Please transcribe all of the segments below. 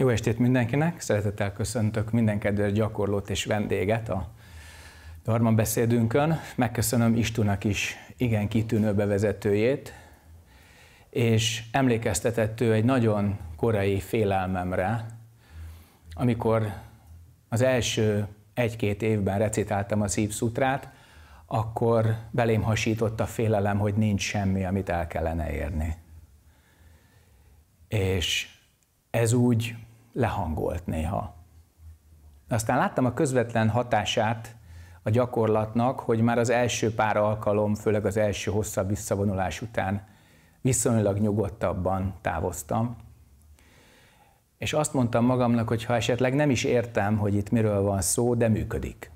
Jó estét mindenkinek, szeretettel köszöntök minden kedves gyakorlót és vendéget a Dharma beszédünkön. Megköszönöm Istunak is igen kitűnő bevezetőjét, és emlékeztetett ő egy nagyon korai félelmemre, amikor az első egy-két évben recitáltam a szívszutrát, akkor belém hasított a félelem, hogy nincs semmi, amit el kellene érni. És ez úgy lehangolt néha. Aztán láttam a közvetlen hatását a gyakorlatnak, hogy már az első pár alkalom, főleg az első hosszabb visszavonulás után viszonylag nyugodtabban távoztam. És azt mondtam magamnak, hogy ha esetleg nem is értem, hogy itt miről van szó, de működik.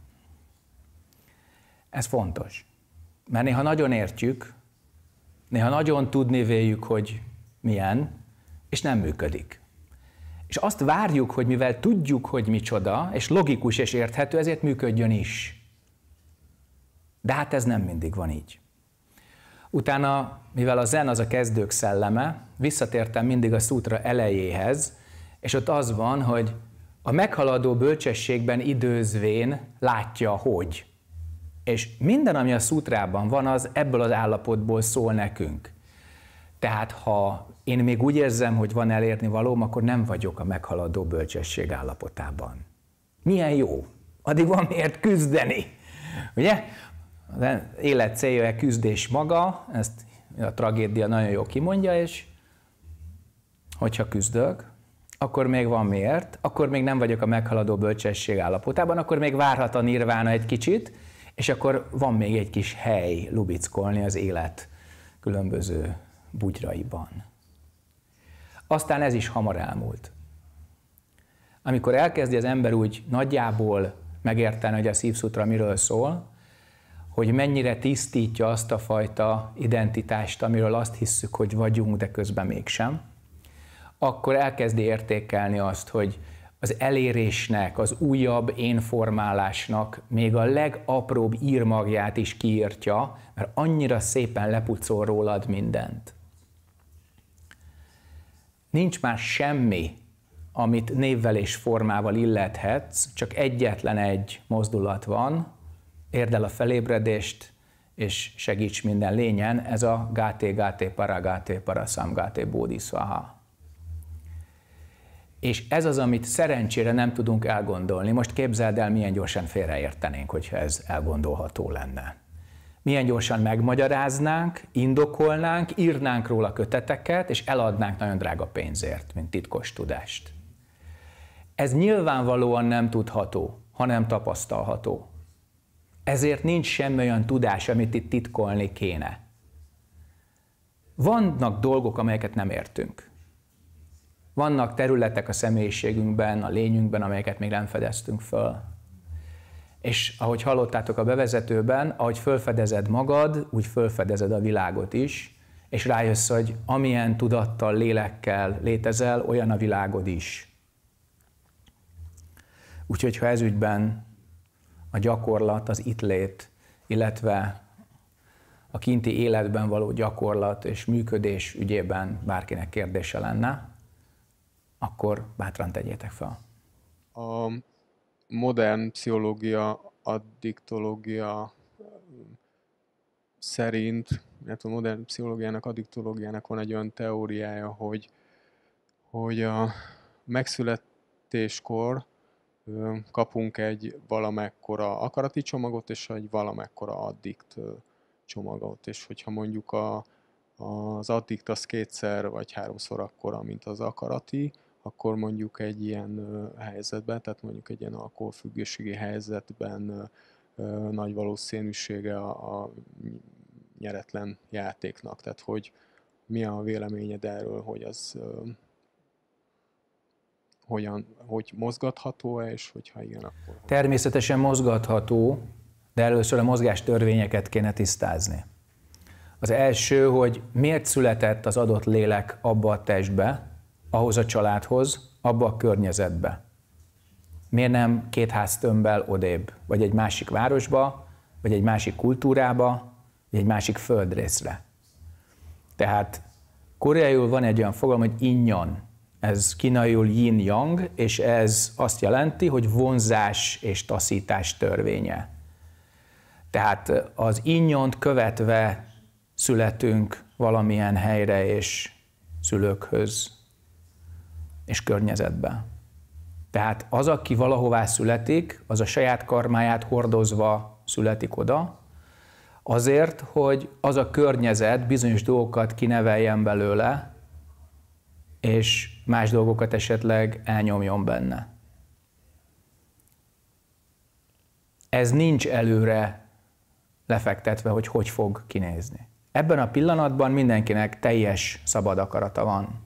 Ez fontos. Mert néha nagyon értjük, néha nagyon tudni véljük, hogy milyen, és nem működik. És azt várjuk, hogy mivel tudjuk, hogy micsoda, és logikus és érthető, ezért működjön is. De hát ez nem mindig van így. Utána, mivel a zen az a kezdők szelleme, visszatértem mindig a szútra elejéhez, és ott az van, hogy a meghaladó bölcsességben időzvén látja, hogy. És minden, ami a szútrában van, az ebből az állapotból szól nekünk. Tehát ha én még úgy érzem, hogy van elérni valóm, akkor nem vagyok a meghaladó bölcsesség állapotában. Milyen jó! Addig van miért küzdeni, ugye? Az élet célja a küzdés maga, ezt a tragédia nagyon jól kimondja, és hogyha küzdök, akkor még van miért, akkor még nem vagyok a meghaladó bölcsesség állapotában, akkor még várhat a nirvána egy kicsit, és akkor van még egy kis hely lubickolni az élet különböző bugyraiban. Aztán ez is hamar elmúlt. Amikor elkezdi az ember úgy nagyjából megérteni, hogy a szívszutra miről szól, hogy mennyire tisztítja azt a fajta identitást, amiről azt hisszük, hogy vagyunk, de közben mégsem, akkor elkezdi értékelni azt, hogy az elérésnek, az újabb énformálásnak még a legapróbb írmagját is kiírtja, mert annyira szépen lepucol rólad mindent. Nincs már semmi, amit névvel és formával illethetsz, csak egyetlen egy mozdulat van, érd el a felébredést, és segíts minden lényen, ez a gáté, gáté, para, gáté, para szám gáté, bódiszvaha. És ez az, amit szerencsére nem tudunk elgondolni. Most képzeld el, milyen gyorsan félreértenénk, hogyha ez elgondolható lenne milyen gyorsan megmagyaráznánk, indokolnánk, írnánk róla köteteket, és eladnánk nagyon drága pénzért, mint titkos tudást. Ez nyilvánvalóan nem tudható, hanem tapasztalható. Ezért nincs semmi olyan tudás, amit itt titkolni kéne. Vannak dolgok, amelyeket nem értünk. Vannak területek a személyiségünkben, a lényünkben, amelyeket még nem fedeztünk föl. És ahogy hallottátok a bevezetőben, ahogy fölfedezed magad, úgy fölfedezed a világot is, és rájössz, hogy amilyen tudattal, lélekkel létezel, olyan a világod is. Úgyhogy ha ezügyben a gyakorlat, az itt lét, illetve a kinti életben való gyakorlat és működés ügyében bárkinek kérdése lenne, akkor bátran tegyétek fel. A modern pszichológia, addiktológia mm, szerint, mert a modern pszichológiának, addiktológiának van egy olyan teóriája, hogy, hogy a megszületéskor kapunk egy valamekkora akarati csomagot és egy valamekkora addikt csomagot. És hogyha mondjuk a, az addikt az kétszer vagy háromszor akkora, mint az akarati, akkor mondjuk egy ilyen helyzetben, tehát mondjuk egy ilyen alkoholfüggőségi helyzetben nagy valószínűsége a, a nyeretlen játéknak. Tehát hogy mi a véleményed erről, hogy az hogyan, hogy mozgatható-e, és hogyha igen, akkor... Természetesen mozgatható, de először a törvényeket kéne tisztázni. Az első, hogy miért született az adott lélek abba a testbe, ahhoz a családhoz, abba a környezetbe. Miért nem két tömbbel odébb, vagy egy másik városba, vagy egy másik kultúrába, vagy egy másik földrészre. Tehát koreaiul van egy olyan fogalom, hogy Innyan, Ez kínaiul yin-yang, és ez azt jelenti, hogy vonzás és taszítás törvénye. Tehát az innyont követve születünk valamilyen helyre és szülőkhöz, és környezetbe. Tehát az, aki valahová születik, az a saját karmáját hordozva születik oda, azért, hogy az a környezet bizonyos dolgokat kineveljen belőle, és más dolgokat esetleg elnyomjon benne. Ez nincs előre lefektetve, hogy hogy fog kinézni. Ebben a pillanatban mindenkinek teljes szabad akarata van.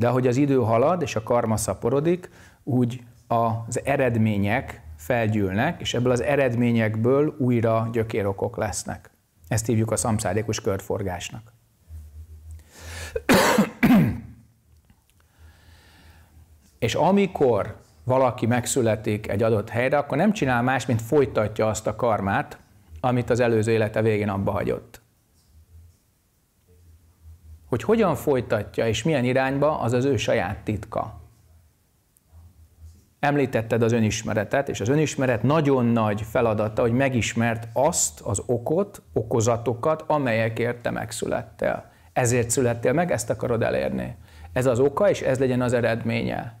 De ahogy az idő halad és a karma szaporodik, úgy az eredmények felgyűlnek, és ebből az eredményekből újra gyökérokok lesznek. Ezt hívjuk a szamszádékos körforgásnak. és amikor valaki megszületik egy adott helyre, akkor nem csinál más, mint folytatja azt a karmát, amit az előző élete végén abba hagyott hogy hogyan folytatja és milyen irányba, az az ő saját titka. Említetted az önismeretet, és az önismeret nagyon nagy feladata, hogy megismert azt az okot, okozatokat, amelyekért te megszülettél. Ezért születtél meg, ezt akarod elérni. Ez az oka, és ez legyen az eredménye.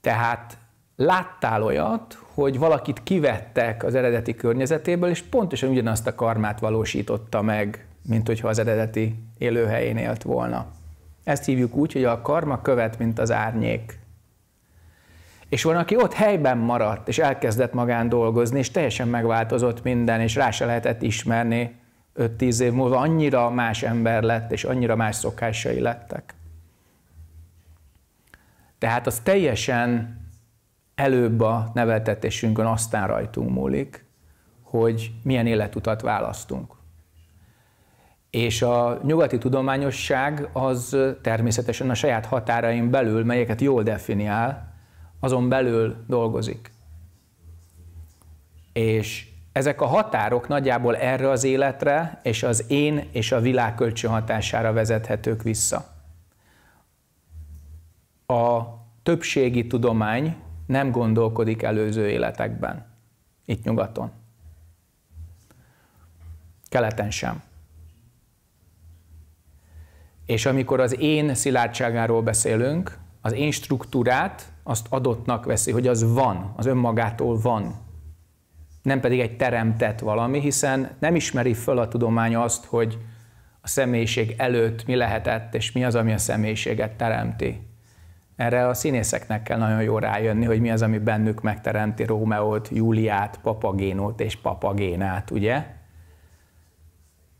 Tehát láttál olyat, hogy valakit kivettek az eredeti környezetéből, és pontosan ugyanazt a karmát valósította meg mint hogyha az eredeti élőhelyén élt volna. Ezt hívjuk úgy, hogy a karma követ, mint az árnyék. És van, aki ott helyben maradt, és elkezdett magán dolgozni, és teljesen megváltozott minden, és rá se lehetett ismerni 5-10 év múlva, annyira más ember lett, és annyira más szokásai lettek. Tehát az teljesen előbb a neveltetésünkön, aztán rajtunk múlik, hogy milyen életutat választunk. És a nyugati tudományosság az természetesen a saját határaim belül, melyeket jól definiál, azon belül dolgozik. És ezek a határok nagyjából erre az életre és az én és a világ kölcsönhatására vezethetők vissza. A többségi tudomány nem gondolkodik előző életekben, itt nyugaton. Keleten sem. És amikor az én szilárdságáról beszélünk, az én struktúrát azt adottnak veszi, hogy az van, az önmagától van. Nem pedig egy teremtett valami, hiszen nem ismeri föl a tudomány azt, hogy a személyiség előtt mi lehetett, és mi az, ami a személyiséget teremti. Erre a színészeknek kell nagyon jól rájönni, hogy mi az, ami bennük megteremti Rómeót, Júliát, Papagénót és Papagénát, ugye?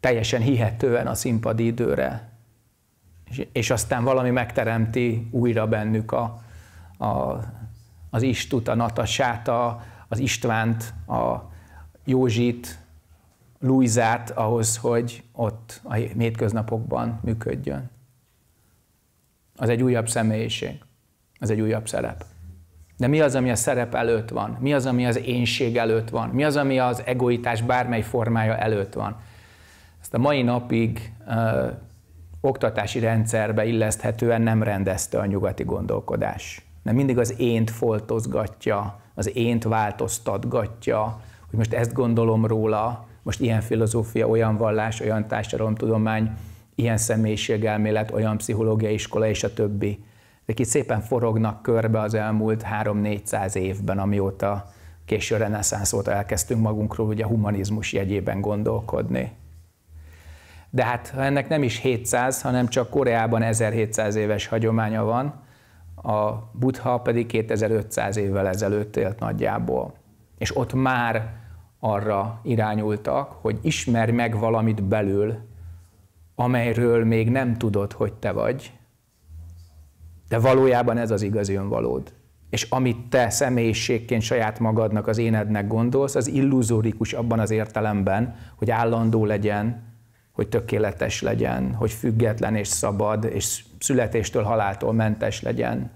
Teljesen hihetően a színpadi időre és aztán valami megteremti újra bennük a, a, az Istut, a Natasát, a, az Istvánt, a Józsit, Lújzát ahhoz, hogy ott a hétköznapokban működjön. Az egy újabb személyiség, az egy újabb szerep. De mi az, ami a szerep előtt van? Mi az, ami az énség előtt van? Mi az, ami az egoitás bármely formája előtt van? Ezt a mai napig oktatási rendszerbe illeszthetően nem rendezte a nyugati gondolkodás. Nem mindig az ént foltozgatja, az ént változtatgatja, hogy most ezt gondolom róla, most ilyen filozófia, olyan vallás, olyan társadalomtudomány, ilyen személyiségelmélet, olyan pszichológiai iskola és a többi. Ezek itt szépen forognak körbe az elmúlt 3-400 évben, amióta késő reneszánsz óta elkezdtünk magunkról ugye a humanizmus jegyében gondolkodni de hát ha ennek nem is 700, hanem csak Koreában 1700 éves hagyománya van, a Buddha pedig 2500 évvel ezelőtt élt nagyjából. És ott már arra irányultak, hogy ismerj meg valamit belül, amelyről még nem tudod, hogy te vagy, de valójában ez az igazi önvalód. És amit te személyiségként saját magadnak, az énednek gondolsz, az illuzórikus abban az értelemben, hogy állandó legyen, hogy tökéletes legyen, hogy független és szabad, és születéstől haláltól mentes legyen.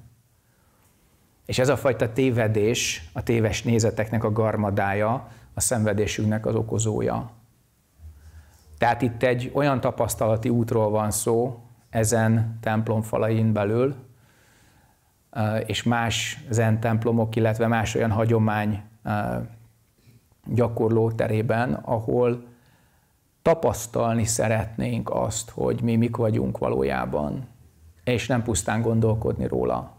És ez a fajta tévedés, a téves nézeteknek a garmadája, a szenvedésünknek az okozója. Tehát itt egy olyan tapasztalati útról van szó ezen templom falain belül, eh, és más zen templomok, illetve más olyan hagyomány eh, gyakorló terében, ahol tapasztalni szeretnénk azt, hogy mi mik vagyunk valójában, és nem pusztán gondolkodni róla.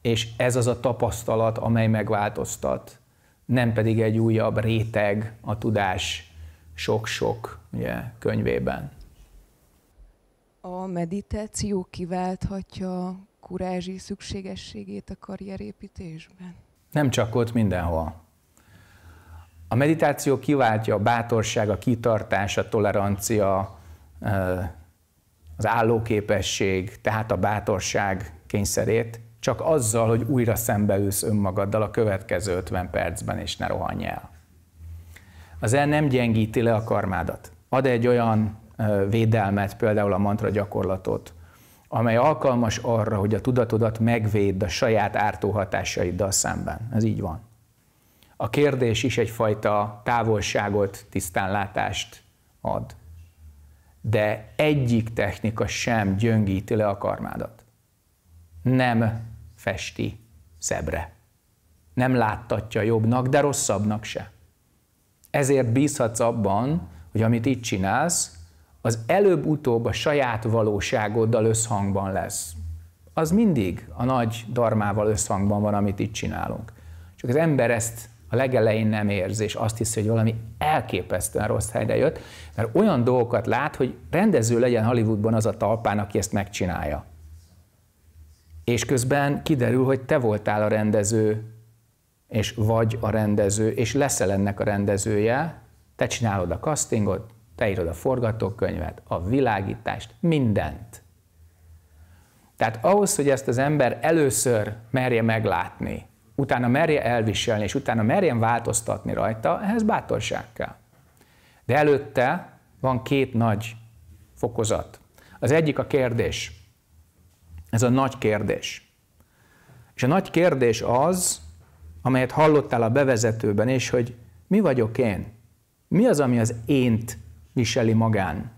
És ez az a tapasztalat, amely megváltoztat, nem pedig egy újabb réteg a tudás sok-sok ugye, könyvében. A meditáció kiválthatja kurázsi szükségességét a karrierépítésben? Nem csak ott, mindenhol. A meditáció kiváltja a bátorság, a kitartás, a tolerancia, az állóképesség, tehát a bátorság kényszerét, csak azzal, hogy újra szembeülsz önmagaddal a következő 50 percben, és ne rohanj el. Az el nem gyengíti le a karmádat. Ad egy olyan védelmet, például a mantra gyakorlatot, amely alkalmas arra, hogy a tudatodat megvédd a saját ártó hatásaiddal szemben. Ez így van a kérdés is egyfajta távolságot, tisztánlátást ad. De egyik technika sem gyöngíti le a karmádat. Nem festi szebbre. Nem láttatja jobbnak, de rosszabbnak se. Ezért bízhatsz abban, hogy amit itt csinálsz, az előbb-utóbb a saját valóságoddal összhangban lesz. Az mindig a nagy darmával összhangban van, amit itt csinálunk. Csak az ember ezt a legelején nem érzi, és azt hiszi, hogy valami elképesztően rossz helyre jött, mert olyan dolgokat lát, hogy rendező legyen Hollywoodban az a talpán, aki ezt megcsinálja. És közben kiderül, hogy te voltál a rendező, és vagy a rendező, és leszel ennek a rendezője, te csinálod a castingot, te írod a forgatókönyvet, a világítást, mindent. Tehát ahhoz, hogy ezt az ember először merje meglátni, utána merje elviselni, és utána merjen változtatni rajta, ehhez bátorság kell. De előtte van két nagy fokozat. Az egyik a kérdés. Ez a nagy kérdés. És a nagy kérdés az, amelyet hallottál a bevezetőben és hogy mi vagyok én? Mi az, ami az ént viseli magán?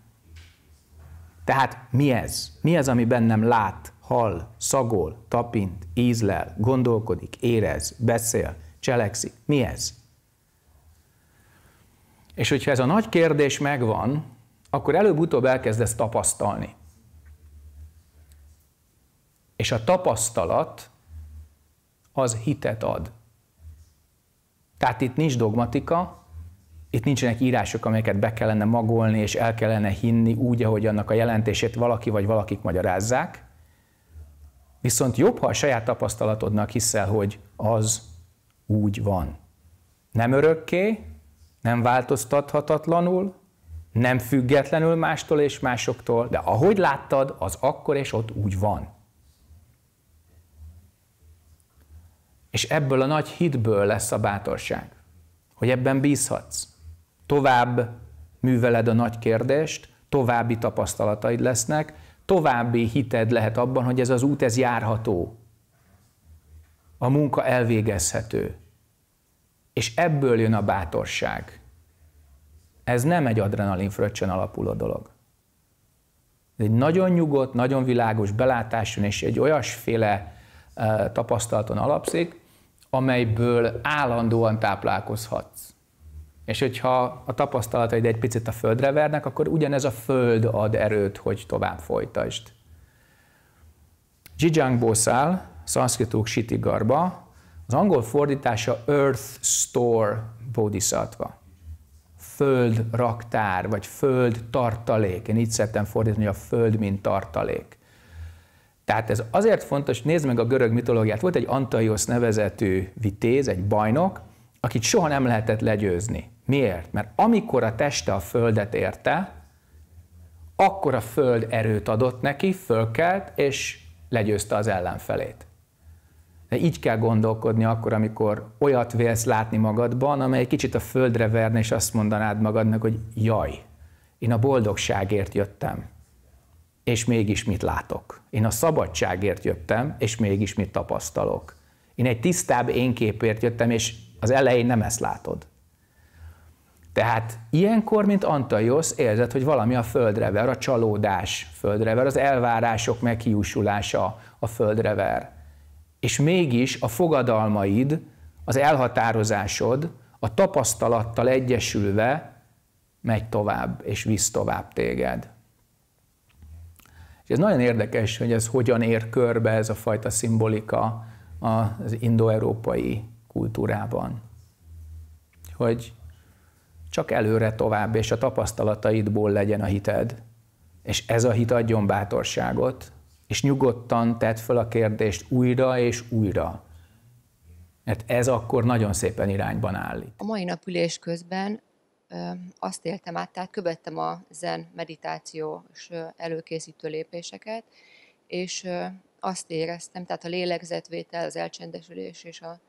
Tehát mi ez? Mi az, ami bennem lát? hall, szagol, tapint, ízlel, gondolkodik, érez, beszél, cselekszik. Mi ez? És hogyha ez a nagy kérdés megvan, akkor előbb-utóbb elkezdesz tapasztalni. És a tapasztalat az hitet ad. Tehát itt nincs dogmatika, itt nincsenek írások, amelyeket be kellene magolni, és el kellene hinni úgy, ahogy annak a jelentését valaki vagy valakik magyarázzák, Viszont jobb, ha a saját tapasztalatodnak hiszel, hogy az úgy van. Nem örökké, nem változtathatatlanul, nem függetlenül mástól és másoktól, de ahogy láttad, az akkor és ott úgy van. És ebből a nagy hitből lesz a bátorság, hogy ebben bízhatsz. Tovább műveled a nagy kérdést, további tapasztalataid lesznek, további hited lehet abban, hogy ez az út, ez járható. A munka elvégezhető. És ebből jön a bátorság. Ez nem egy adrenalin fröccsön alapuló dolog. Ez egy nagyon nyugodt, nagyon világos belátáson és egy olyasféle eh, tapasztalaton alapszik, amelyből állandóan táplálkozhatsz. És hogyha a tapasztalataid egy picit a földre vernek, akkor ugyanez a föld ad erőt, hogy tovább folytasd. Zsizsángból száll, szanszkrituk sitigarba, az angol fordítása Earth Store Bodhisattva. Föld raktár, vagy föld tartalék. Én így szeretem fordítani, hogy a föld, mint tartalék. Tehát ez azért fontos, nézd meg a görög mitológiát. Volt egy antaios nevezetű vitéz, egy bajnok, akit soha nem lehetett legyőzni. Miért? Mert amikor a teste a földet érte, akkor a föld erőt adott neki, fölkelt, és legyőzte az ellenfelét. De így kell gondolkodni akkor, amikor olyat vélsz látni magadban, amely kicsit a földre verne, és azt mondanád magadnak, hogy jaj, én a boldogságért jöttem, és mégis mit látok. Én a szabadságért jöttem, és mégis mit tapasztalok. Én egy tisztább énképért jöttem, és az elején nem ezt látod. Tehát ilyenkor, mint Antajosz, érzed, hogy valami a földrever, a csalódás földrever, az elvárások meghiúsulása a földrever. És mégis a fogadalmaid, az elhatározásod a tapasztalattal egyesülve megy tovább, és visz tovább téged. És ez nagyon érdekes, hogy ez hogyan ér körbe ez a fajta szimbolika az indoeurópai kultúrában. Hogy csak előre tovább, és a tapasztalataidból legyen a hited, és ez a hit adjon bátorságot, és nyugodtan tedd fel a kérdést újra és újra. Mert ez akkor nagyon szépen irányban állít. A mai nap ülés közben azt éltem át, tehát követtem a zen meditációs előkészítő lépéseket, és azt éreztem, tehát a lélegzetvétel, az elcsendesülés és a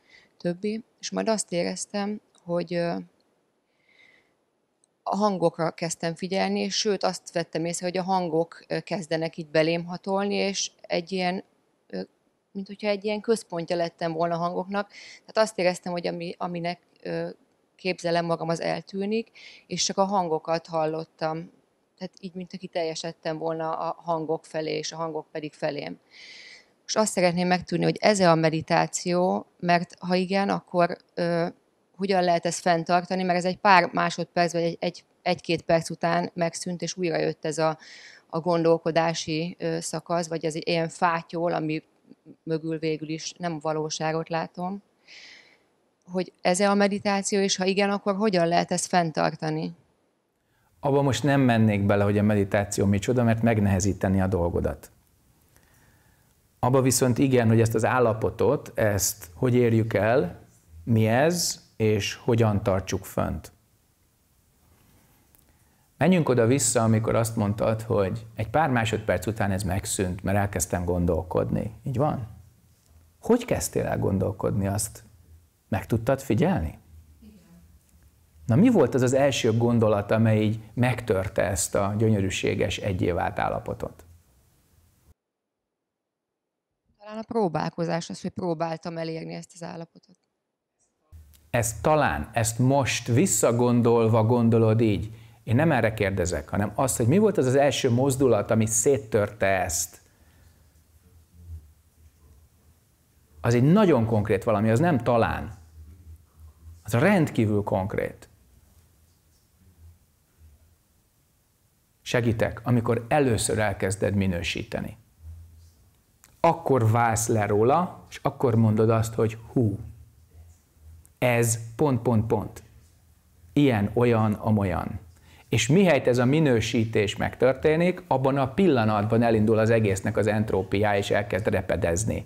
többi, és majd azt éreztem, hogy a hangokra kezdtem figyelni, és sőt azt vettem észre, hogy a hangok kezdenek így belém hatolni, és egy ilyen, mint hogyha egy ilyen központja lettem volna a hangoknak. Tehát azt éreztem, hogy ami, aminek képzelem magam, az eltűnik, és csak a hangokat hallottam. Tehát így, mint aki teljesedtem volna a hangok felé, és a hangok pedig felém. És azt szeretném megtudni, hogy ez a meditáció, mert ha igen, akkor ö, hogyan lehet ezt fenntartani, mert ez egy pár másodperc, vagy egy, egy, egy-két perc után megszűnt, és újra jött ez a, a gondolkodási ö, szakasz, vagy ez egy ilyen fátyol, ami mögül végül is nem valóságot látom. Hogy ez a meditáció, és ha igen, akkor hogyan lehet ezt fenntartani? Abba most nem mennék bele, hogy a meditáció micsoda, mert megnehezíteni a dolgodat. Abba viszont igen, hogy ezt az állapotot, ezt hogy érjük el, mi ez, és hogyan tartsuk fönt. Menjünk oda-vissza, amikor azt mondtad, hogy egy pár másodperc után ez megszűnt, mert elkezdtem gondolkodni. Így van? Hogy kezdtél el gondolkodni azt? Meg tudtad figyelni? Na mi volt az az első gondolat, amely így megtörte ezt a gyönyörűséges egyévált állapotot? talán a próbálkozás az, hogy próbáltam elérni ezt az állapotot. Ezt talán, ezt most visszagondolva gondolod így. Én nem erre kérdezek, hanem azt, hogy mi volt az az első mozdulat, ami széttörte ezt. Az egy nagyon konkrét valami, az nem talán. Az rendkívül konkrét. Segítek, amikor először elkezded minősíteni akkor válsz le róla, és akkor mondod azt, hogy hú, ez pont, pont, pont. Ilyen, olyan, amolyan. És mihelyt ez a minősítés megtörténik, abban a pillanatban elindul az egésznek az entrópiá, és elkezd repedezni.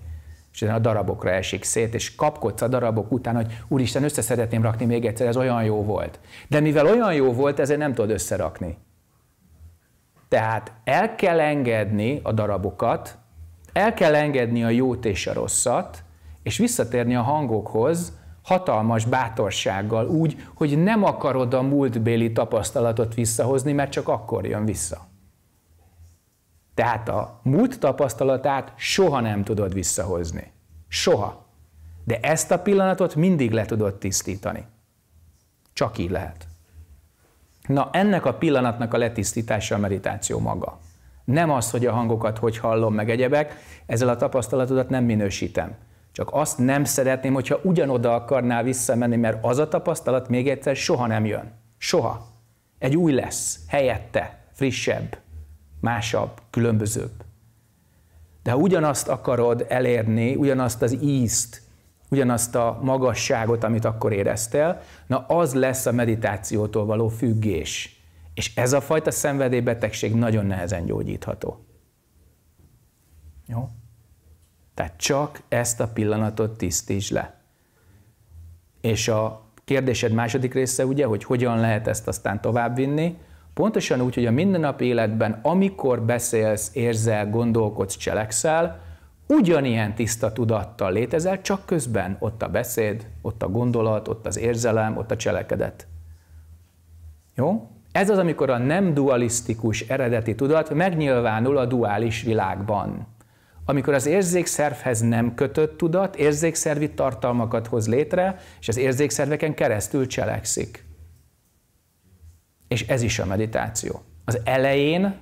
És a darabokra esik szét, és kapkodsz a darabok után, hogy úristen, össze szeretném rakni még egyszer, ez olyan jó volt. De mivel olyan jó volt, ezért nem tudod összerakni. Tehát el kell engedni a darabokat, el kell engedni a jót és a rosszat, és visszatérni a hangokhoz hatalmas bátorsággal, úgy, hogy nem akarod a múltbéli tapasztalatot visszahozni, mert csak akkor jön vissza. Tehát a múlt tapasztalatát soha nem tudod visszahozni. Soha. De ezt a pillanatot mindig le tudod tisztítani. Csak így lehet. Na, ennek a pillanatnak a letisztítása a meditáció maga. Nem az, hogy a hangokat hogy hallom, meg egyebek, ezzel a tapasztalatodat nem minősítem. Csak azt nem szeretném, hogyha ugyanoda akarnál visszamenni, mert az a tapasztalat még egyszer soha nem jön. Soha. Egy új lesz, helyette, frissebb, másabb, különbözőbb. De ha ugyanazt akarod elérni, ugyanazt az ízt, ugyanazt a magasságot, amit akkor éreztél, na az lesz a meditációtól való függés. És ez a fajta szenvedélybetegség nagyon nehezen gyógyítható. Jó? Tehát csak ezt a pillanatot tisztíts le. És a kérdésed második része ugye, hogy hogyan lehet ezt aztán továbbvinni, pontosan úgy, hogy a mindennapi életben, amikor beszélsz, érzel, gondolkodsz, cselekszel, ugyanilyen tiszta tudattal létezel, csak közben ott a beszéd, ott a gondolat, ott az érzelem, ott a cselekedet. Jó? Ez az, amikor a nem dualisztikus eredeti tudat megnyilvánul a duális világban. Amikor az érzékszervhez nem kötött tudat érzékszervi tartalmakat hoz létre, és az érzékszerveken keresztül cselekszik. És ez is a meditáció. Az elején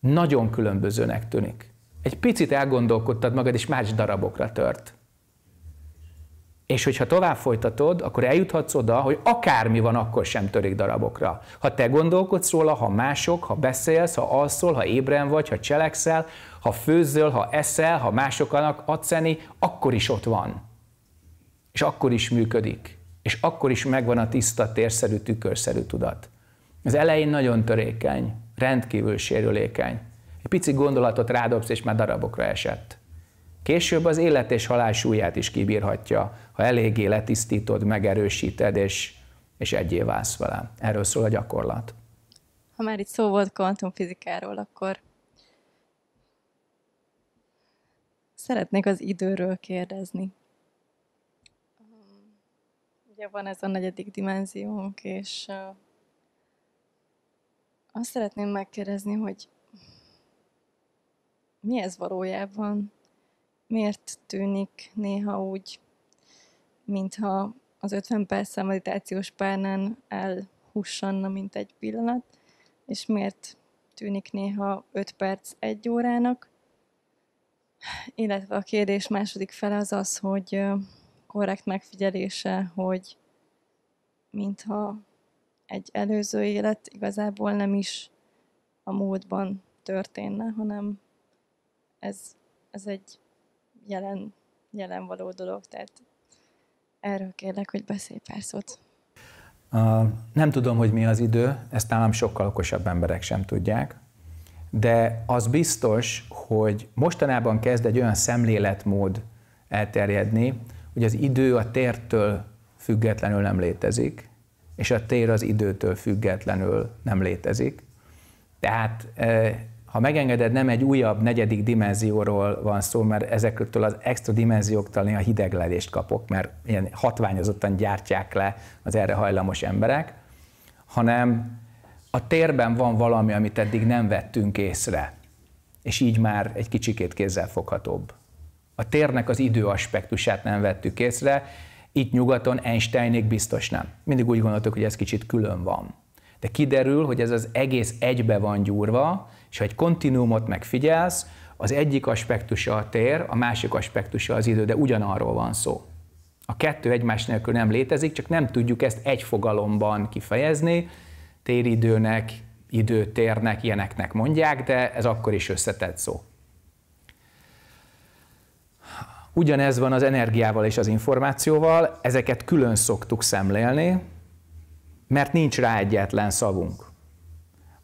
nagyon különbözőnek tűnik. Egy picit elgondolkodtad magad, és más darabokra tört. És hogyha tovább folytatod, akkor eljuthatsz oda, hogy akármi van, akkor sem törik darabokra. Ha te gondolkodsz róla, ha mások, ha beszélsz, ha alszol, ha ébren vagy, ha cselekszel, ha főzöl, ha eszel, ha másoknak adsz enni, akkor is ott van. És akkor is működik. És akkor is megvan a tiszta, térszerű, tükörszerű tudat. Az elején nagyon törékeny, rendkívül sérülékeny. Egy pici gondolatot rádobsz, és már darabokra esett. Később az élet és halál súlyát is kibírhatja, ha eléggé letisztítod, megerősíted, és, és egyé válsz vele. Erről szól a gyakorlat. Ha már itt szó volt kvantumfizikáról, akkor szeretnék az időről kérdezni. Ugye van ez a negyedik dimenziónk, és azt szeretném megkérdezni, hogy mi ez valójában? miért tűnik néha úgy, mintha az 50 perc a meditációs párnán elhussanna, mint egy pillanat, és miért tűnik néha 5 perc egy órának. Illetve a kérdés második fele az az, hogy korrekt megfigyelése, hogy mintha egy előző élet igazából nem is a múltban történne, hanem ez, ez egy jelen, jelen való dolog, tehát erről kérlek, hogy beszélj pár szót. A, nem tudom, hogy mi az idő, ezt nálam sokkal okosabb emberek sem tudják, de az biztos, hogy mostanában kezd egy olyan szemléletmód elterjedni, hogy az idő a tértől függetlenül nem létezik, és a tér az időtől függetlenül nem létezik. Tehát eh, ha megengeded, nem egy újabb negyedik dimenzióról van szó, mert ezektől az extra dimenzióktól néha hidegledést kapok, mert ilyen hatványozottan gyártják le az erre hajlamos emberek, hanem a térben van valami, amit eddig nem vettünk észre, és így már egy kicsikét kézzelfoghatóbb. A térnek az idő aspektusát nem vettük észre, itt nyugaton Einsteinék biztos nem. Mindig úgy gondoltuk, hogy ez kicsit külön van. De kiderül, hogy ez az egész egybe van gyúrva, és ha egy kontinuumot megfigyelsz, az egyik aspektusa a tér, a másik aspektusa az idő, de ugyanarról van szó. A kettő egymás nélkül nem létezik, csak nem tudjuk ezt egy fogalomban kifejezni, téridőnek, időtérnek, ilyeneknek mondják, de ez akkor is összetett szó. Ugyanez van az energiával és az információval, ezeket külön szoktuk szemlélni, mert nincs rá egyetlen szavunk.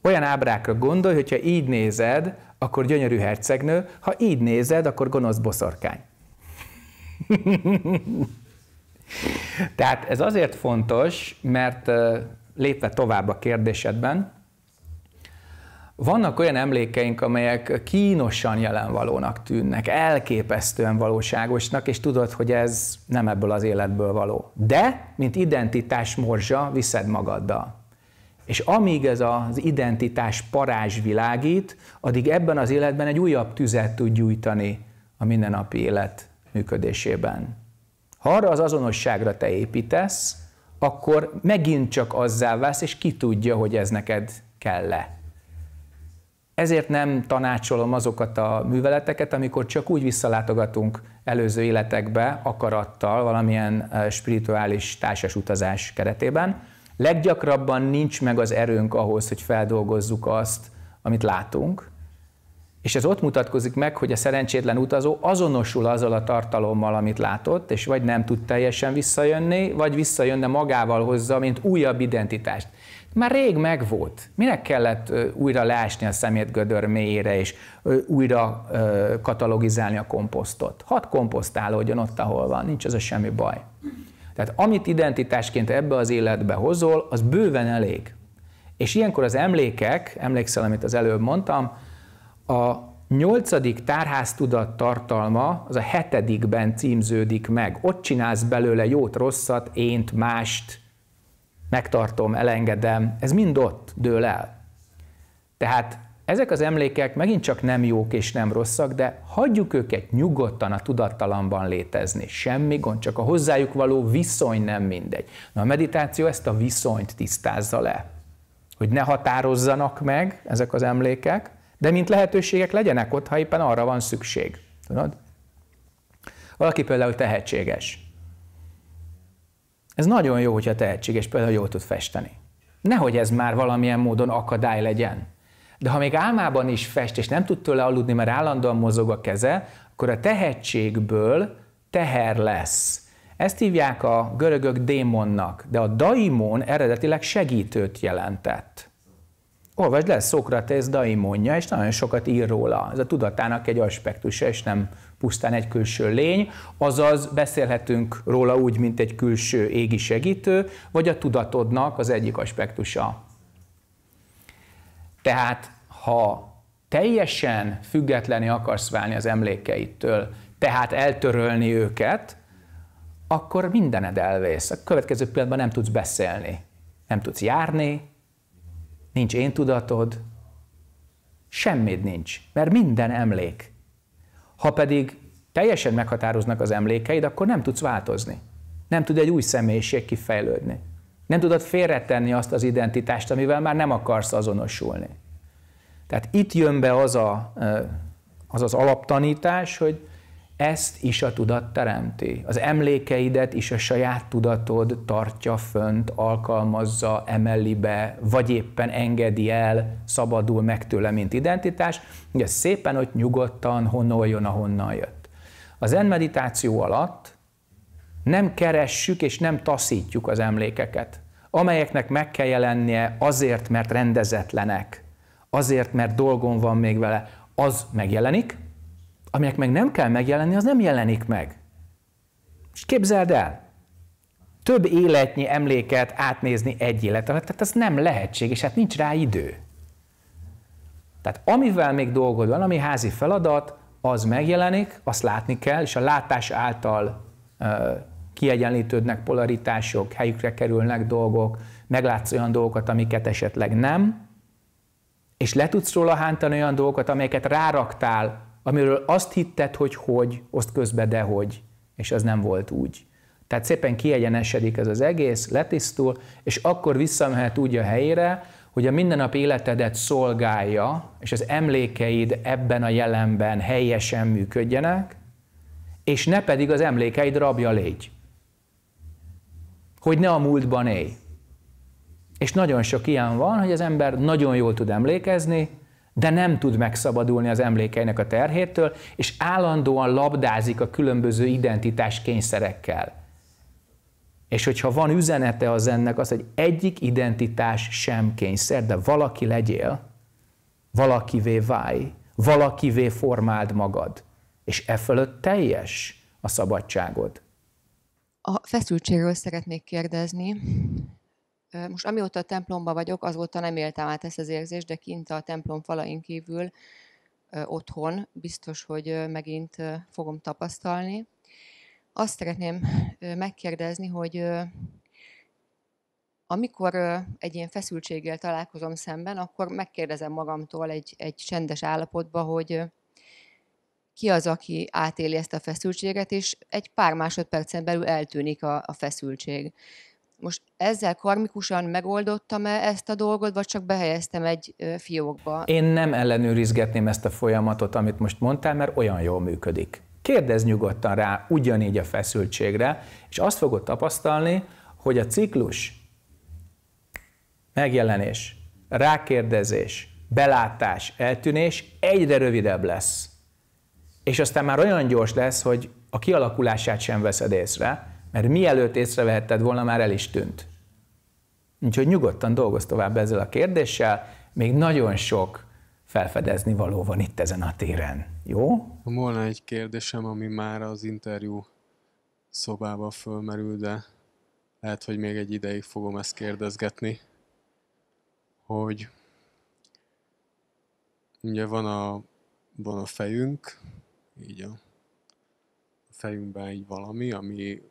Olyan ábrákra gondolj, hogyha így nézed, akkor gyönyörű hercegnő, ha így nézed, akkor gonosz boszorkány. Tehát ez azért fontos, mert lépve tovább a kérdésedben, vannak olyan emlékeink, amelyek kínosan jelenvalónak tűnnek, elképesztően valóságosnak, és tudod, hogy ez nem ebből az életből való. De, mint identitás morzsa, viszed magaddal. És amíg ez az identitás parázs világít, addig ebben az életben egy újabb tüzet tud gyújtani a mindennapi élet működésében. Ha arra az azonosságra te építesz, akkor megint csak azzá válsz, és ki tudja, hogy ez neked kell-e. Ezért nem tanácsolom azokat a műveleteket, amikor csak úgy visszalátogatunk előző életekbe akarattal valamilyen eh, spirituális társas utazás keretében, Leggyakrabban nincs meg az erőnk ahhoz, hogy feldolgozzuk azt, amit látunk, és ez ott mutatkozik meg, hogy a szerencsétlen utazó azonosul azzal a tartalommal, amit látott, és vagy nem tud teljesen visszajönni, vagy visszajönne magával hozza, mint újabb identitást. Már rég megvolt. Minek kellett újra leásni a szemét gödör mélyére, és újra katalogizálni a komposztot? Hat komposztálódjon ott, ahol van, nincs ez a semmi baj. Tehát amit identitásként ebbe az életbe hozol, az bőven elég. És ilyenkor az emlékek, emlékszel, amit az előbb mondtam, a nyolcadik tárháztudat tartalma, az a hetedikben címződik meg. Ott csinálsz belőle jót, rosszat, ént, mást, megtartom, elengedem. Ez mind ott dől el. Tehát ezek az emlékek megint csak nem jók és nem rosszak, de hagyjuk őket nyugodtan a tudattalamban létezni. Semmi gond, csak a hozzájuk való viszony nem mindegy. Na a meditáció ezt a viszonyt tisztázza le, hogy ne határozzanak meg ezek az emlékek, de mint lehetőségek legyenek ott, ha éppen arra van szükség. Tudod? Valaki például tehetséges. Ez nagyon jó, hogyha tehetséges, például jól tud festeni. Nehogy ez már valamilyen módon akadály legyen. De ha még álmában is fest, és nem tud tőle aludni, mert állandóan mozog a keze, akkor a tehetségből teher lesz. Ezt hívják a görögök démonnak, de a daimon eredetileg segítőt jelentett. Olvasd le, Szokratész daimonja, és nagyon sokat ír róla. Ez a tudatának egy aspektusa, és nem pusztán egy külső lény, azaz beszélhetünk róla úgy, mint egy külső égi segítő, vagy a tudatodnak az egyik aspektusa. Tehát ha teljesen függetleni akarsz válni az emlékeittől, tehát eltörölni őket, akkor mindened elvész. A következő pillanatban nem tudsz beszélni, nem tudsz járni, nincs én tudatod, semmit nincs, mert minden emlék. Ha pedig teljesen meghatároznak az emlékeid, akkor nem tudsz változni. Nem tud egy új személyiség kifejlődni. Nem tudod félretenni azt az identitást, amivel már nem akarsz azonosulni. Tehát itt jön be az a, az, az alaptanítás, hogy ezt is a tudat teremti. Az emlékeidet is a saját tudatod tartja fönt, alkalmazza, emeli be, vagy éppen engedi el, szabadul meg tőle, mint identitás. Ugye szépen ott nyugodtan honoljon, ahonnan jött. Az zen meditáció alatt nem keressük és nem taszítjuk az emlékeket, amelyeknek meg kell jelennie azért, mert rendezetlenek, azért, mert dolgon van még vele, az megjelenik, Amelyek meg nem kell megjelenni, az nem jelenik meg. És képzeld el, több életnyi emléket átnézni egy élet alatt, tehát ez nem lehetséges, hát nincs rá idő. Tehát amivel még dolgod van, ami házi feladat, az megjelenik, azt látni kell, és a látás által kiegyenlítődnek polaritások, helyükre kerülnek dolgok, meglátsz olyan dolgokat, amiket esetleg nem, és le tudsz róla hántani olyan dolgokat, amelyeket ráraktál, amiről azt hitted, hogy hogy, azt közbe dehogy, és az nem volt úgy. Tehát szépen kiegyenesedik ez az egész, letisztul, és akkor visszamehet úgy a helyére, hogy a mindennapi életedet szolgálja, és az emlékeid ebben a jelenben helyesen működjenek, és ne pedig az emlékeid rabja légy hogy ne a múltban élj. És nagyon sok ilyen van, hogy az ember nagyon jól tud emlékezni, de nem tud megszabadulni az emlékeinek a terhétől, és állandóan labdázik a különböző identitás kényszerekkel. És hogyha van üzenete az ennek, az, hogy egyik identitás sem kényszer, de valaki legyél, valakivé válj, valakivé formáld magad, és e fölött teljes a szabadságod. A feszültségről szeretnék kérdezni. Most amióta a templomba vagyok, azóta nem éltem át ezt az érzést, de kint a templom falain kívül otthon biztos, hogy megint fogom tapasztalni. Azt szeretném megkérdezni, hogy amikor egy ilyen feszültséggel találkozom szemben, akkor megkérdezem magamtól egy, egy csendes állapotba, hogy ki az, aki átéli ezt a feszültséget, és egy pár másodpercen belül eltűnik a, a feszültség. Most ezzel karmikusan megoldottam-e ezt a dolgot, vagy csak behelyeztem egy fiókba? Én nem ellenőrizgetném ezt a folyamatot, amit most mondtál, mert olyan jól működik. Kérdezz nyugodtan rá ugyanígy a feszültségre, és azt fogod tapasztalni, hogy a ciklus megjelenés, rákérdezés, belátás, eltűnés egyre rövidebb lesz és aztán már olyan gyors lesz, hogy a kialakulását sem veszed észre, mert mielőtt észrevehetted volna, már el is tűnt. Úgyhogy nyugodtan dolgozz tovább ezzel a kérdéssel, még nagyon sok felfedezni való van itt ezen a téren. Jó? Volna egy kérdésem, ami már az interjú szobába fölmerül, de lehet, hogy még egy ideig fogom ezt kérdezgetni, hogy ugye van a, van a fejünk, így a fejünkben így valami, amiről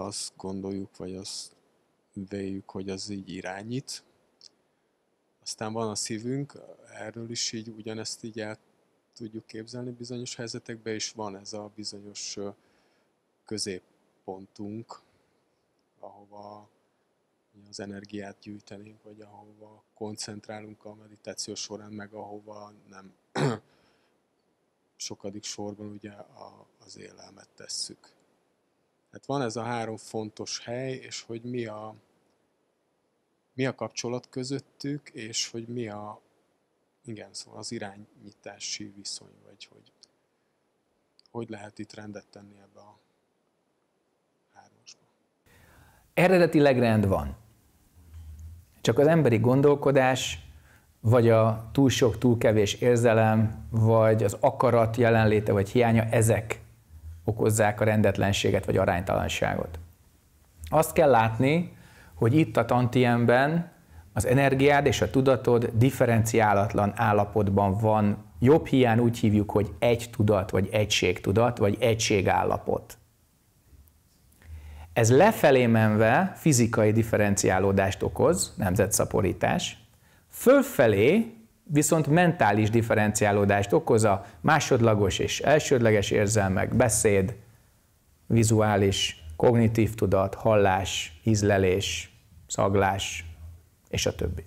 azt gondoljuk, vagy azt véljük, hogy az így irányít. Aztán van a szívünk, erről is így ugyanezt így el tudjuk képzelni bizonyos helyzetekben, és van ez a bizonyos középpontunk, ahova az energiát gyűjtenénk, vagy ahova koncentrálunk a meditáció során, meg ahova nem sokadik sorban ugye a, az élelmet tesszük. Tehát van ez a három fontos hely, és hogy mi a, mi a kapcsolat közöttük, és hogy mi a, igen, szóval az irányítási viszony, vagy hogy hogy lehet itt rendet tenni ebbe a hármasba. Eredetileg rend van. Csak az emberi gondolkodás vagy a túl sok, túl kevés érzelem, vagy az akarat jelenléte vagy hiánya, ezek okozzák a rendetlenséget vagy aránytalanságot. Azt kell látni, hogy itt a tantiemben az energiád és a tudatod differenciálatlan állapotban van. Jobb hiány úgy hívjuk, hogy egy tudat, vagy tudat vagy állapot. Ez lefelé menve fizikai differenciálódást okoz, nemzetszaporítás, Fölfelé viszont mentális differenciálódást okoz a másodlagos és elsődleges érzelmek, beszéd, vizuális, kognitív tudat, hallás, ízlelés, szaglás, és a többi.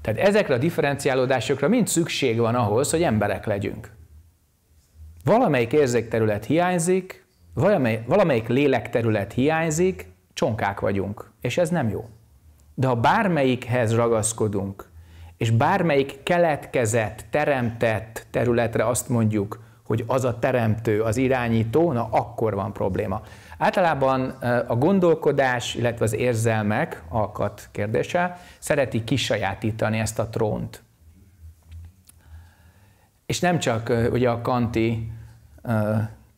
Tehát ezekre a differenciálódásokra mind szükség van ahhoz, hogy emberek legyünk. Valamelyik érzékterület hiányzik, valamely, valamelyik lélekterület hiányzik, csonkák vagyunk, és ez nem jó. De ha bármelyikhez ragaszkodunk, és bármelyik keletkezett, teremtett területre azt mondjuk, hogy az a teremtő, az irányító, na akkor van probléma. Általában a gondolkodás, illetve az érzelmek, alkat kérdése, szereti kisajátítani ezt a trónt. És nem csak ugye a kanti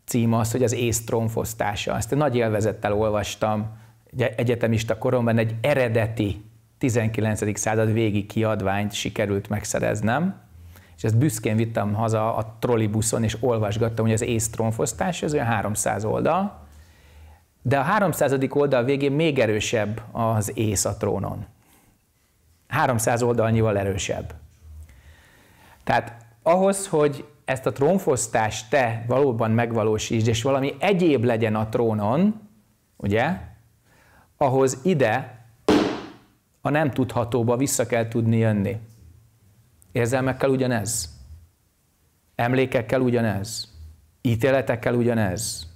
cím az, hogy az ész trónfosztása. Ezt nagy élvezettel olvastam egyetemista koromban egy eredeti 19. század végi kiadványt sikerült megszereznem, és ezt büszkén vittem haza a trollibuszon, és olvasgattam, hogy az ész trónfosztás, ez olyan 300 oldal, de a 300. oldal végén még erősebb az ész a trónon. 300 oldalnyival erősebb. Tehát ahhoz, hogy ezt a trónfosztást te valóban megvalósítsd, és valami egyéb legyen a trónon, ugye, ahhoz ide a nem tudhatóba vissza kell tudni jönni. Érzelmekkel ugyanez. Emlékekkel ugyanez. Ítéletekkel ugyanez.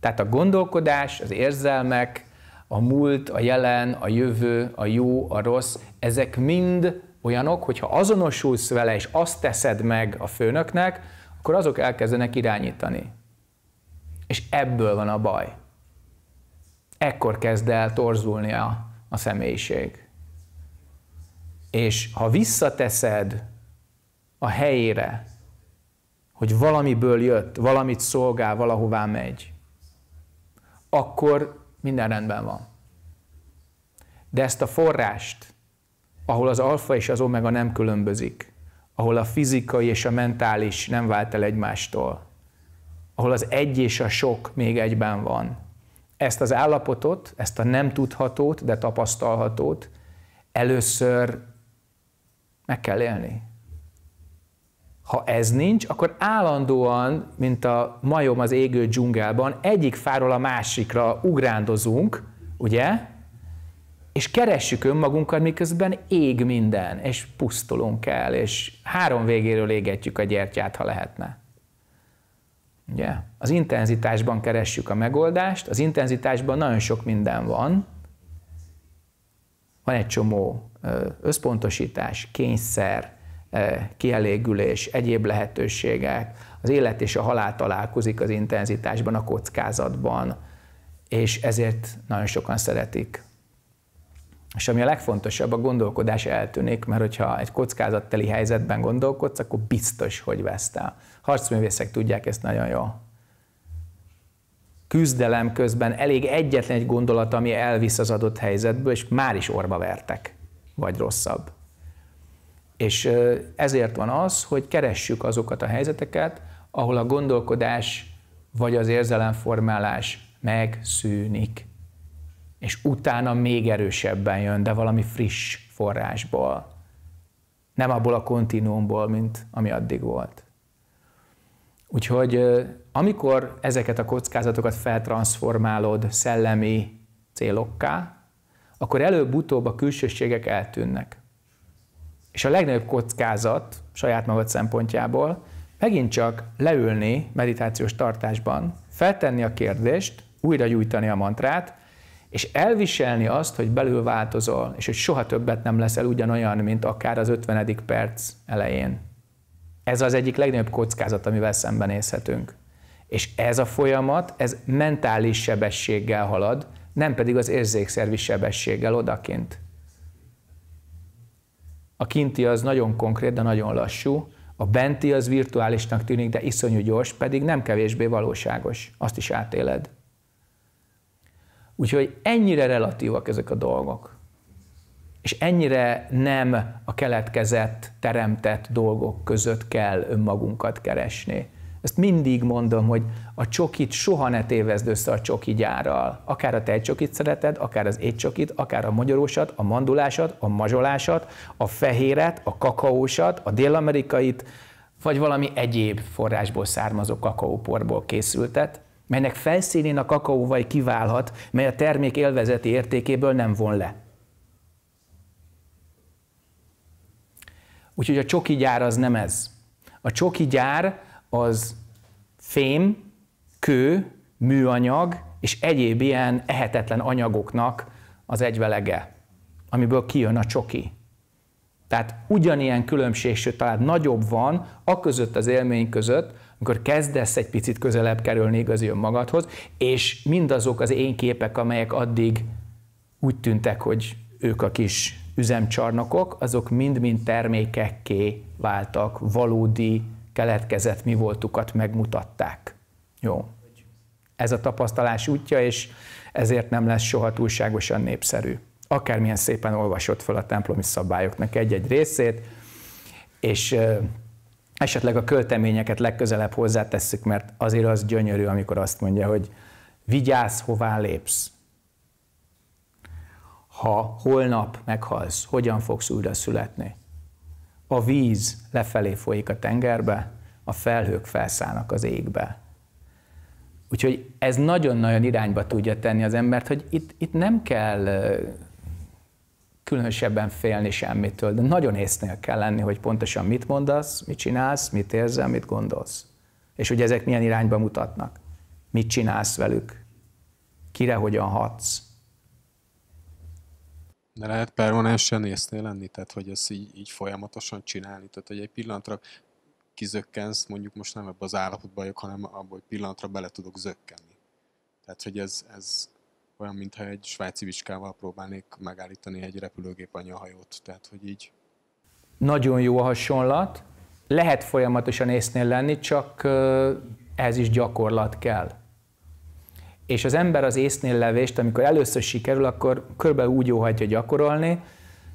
Tehát a gondolkodás, az érzelmek, a múlt, a jelen, a jövő, a jó, a rossz, ezek mind olyanok, hogyha azonosulsz vele, és azt teszed meg a főnöknek, akkor azok elkezdenek irányítani. És ebből van a baj ekkor kezd el torzulni a, a személyiség. És ha visszateszed a helyére, hogy valamiből jött, valamit szolgál, valahová megy, akkor minden rendben van. De ezt a forrást, ahol az alfa és az omega nem különbözik, ahol a fizikai és a mentális nem vált el egymástól, ahol az egy és a sok még egyben van, ezt az állapotot, ezt a nem tudhatót, de tapasztalhatót először meg kell élni. Ha ez nincs, akkor állandóan, mint a majom az égő dzsungelben, egyik fáról a másikra ugrándozunk, ugye? És keressük önmagunkat, miközben ég minden, és pusztulunk el, és három végéről égetjük a gyertyát, ha lehetne. Ugye? Az intenzitásban keressük a megoldást, az intenzitásban nagyon sok minden van. Van egy csomó összpontosítás, kényszer, kielégülés, egyéb lehetőségek. Az élet és a halál találkozik az intenzitásban, a kockázatban, és ezért nagyon sokan szeretik és ami a legfontosabb, a gondolkodás eltűnik, mert hogyha egy kockázatteli helyzetben gondolkodsz, akkor biztos, hogy vesztel. Harcművészek tudják ezt nagyon jól. Küzdelem közben elég egyetlen egy gondolat, ami elvisz az adott helyzetből, és már is orba vertek, vagy rosszabb. És ezért van az, hogy keressük azokat a helyzeteket, ahol a gondolkodás vagy az érzelemformálás megszűnik és utána még erősebben jön, de valami friss forrásból. Nem abból a kontinuumból, mint ami addig volt. Úgyhogy amikor ezeket a kockázatokat feltranszformálod szellemi célokká, akkor előbb-utóbb a külsőségek eltűnnek. És a legnagyobb kockázat saját magad szempontjából megint csak leülni meditációs tartásban, feltenni a kérdést, újra gyújtani a mantrát, és elviselni azt, hogy belül változol, és hogy soha többet nem leszel ugyanolyan, mint akár az 50. perc elején. Ez az egyik legnagyobb kockázat, amivel szembenézhetünk. És ez a folyamat, ez mentális sebességgel halad, nem pedig az érzékszervi sebességgel odakint. A kinti az nagyon konkrét, de nagyon lassú, a benti az virtuálisnak tűnik, de iszonyú gyors, pedig nem kevésbé valóságos. Azt is átéled. Úgyhogy ennyire relatívak ezek a dolgok. És ennyire nem a keletkezett, teremtett dolgok között kell önmagunkat keresni. Ezt mindig mondom, hogy a csokit soha ne tévezd össze a csoki gyárral. Akár a tejcsokit szereted, akár az étcsokit, akár a magyarósat, a mandulásat, a mazsolásat, a fehéret, a kakaósat, a dél-amerikait, vagy valami egyéb forrásból származó kakaóporból készültet melynek felszínén a kakaóvaj kiválhat, mely a termék élvezeti értékéből nem von le. Úgyhogy a csoki gyár az nem ez. A csoki gyár az fém, kő, műanyag és egyéb ilyen ehetetlen anyagoknak az egyvelege, amiből kijön a csoki. Tehát ugyanilyen különbség, sőt talán nagyobb van a között az élmény között, amikor kezdesz egy picit közelebb kerülni igazi önmagadhoz, és mindazok az én képek, amelyek addig úgy tűntek, hogy ők a kis üzemcsarnokok, azok mind-mind termékekké váltak, valódi keletkezett mi voltukat megmutatták. Jó. Ez a tapasztalás útja, és ezért nem lesz soha túlságosan népszerű. Akármilyen szépen olvasott fel a templomi szabályoknak egy-egy részét, és esetleg a költeményeket legközelebb hozzátesszük, mert azért az gyönyörű, amikor azt mondja, hogy vigyázz, hová lépsz. Ha holnap meghalsz, hogyan fogsz újra születni? A víz lefelé folyik a tengerbe, a felhők felszállnak az égbe. Úgyhogy ez nagyon-nagyon irányba tudja tenni az embert, hogy itt, itt nem kell különösebben félni semmitől, de nagyon észnél kell lenni, hogy pontosan mit mondasz, mit csinálsz, mit érzel, mit gondolsz. És hogy ezek milyen irányba mutatnak. Mit csinálsz velük, kire hogyan hatsz. De lehet permanensen észnél lenni, tehát hogy ezt így, így folyamatosan csinálni, tehát hogy egy pillanatra kizökkensz, mondjuk most nem ebbe az állapotba vagyok, hanem abból, hogy pillanatra bele tudok zökkenni. Tehát, hogy ez, ez olyan, mintha egy svájci vizsgával próbálnék megállítani egy repülőgép anyahajót. Tehát, hogy így. Nagyon jó a hasonlat. Lehet folyamatosan észnél lenni, csak ez is gyakorlat kell. És az ember az észnél levést, amikor először sikerül, akkor körülbelül úgy óhajtja gyakorolni,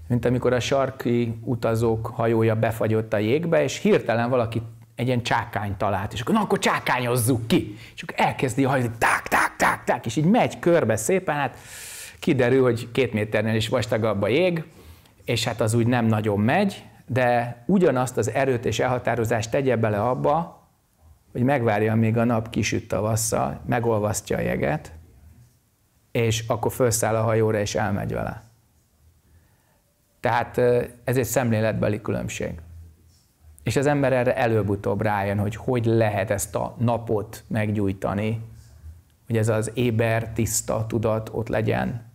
mint amikor a sarki utazók hajója befagyott a jégbe, és hirtelen valaki egy ilyen csákány talált, és akkor na, akkor csákányozzuk ki. És akkor elkezdi hajlani, tak, tak, tak, tak, és így megy körbe szépen, hát kiderül, hogy két méternél is vastagabb a jég, és hát az úgy nem nagyon megy, de ugyanazt az erőt és elhatározást tegye bele abba, hogy megvárja, amíg a nap kisüt tavasszal, megolvasztja a jeget, és akkor felszáll a hajóra és elmegy vele. Tehát ez egy szemléletbeli különbség. És az ember erre előbb-utóbb rájön, hogy hogy lehet ezt a napot meggyújtani, hogy ez az éber, tiszta tudat ott legyen,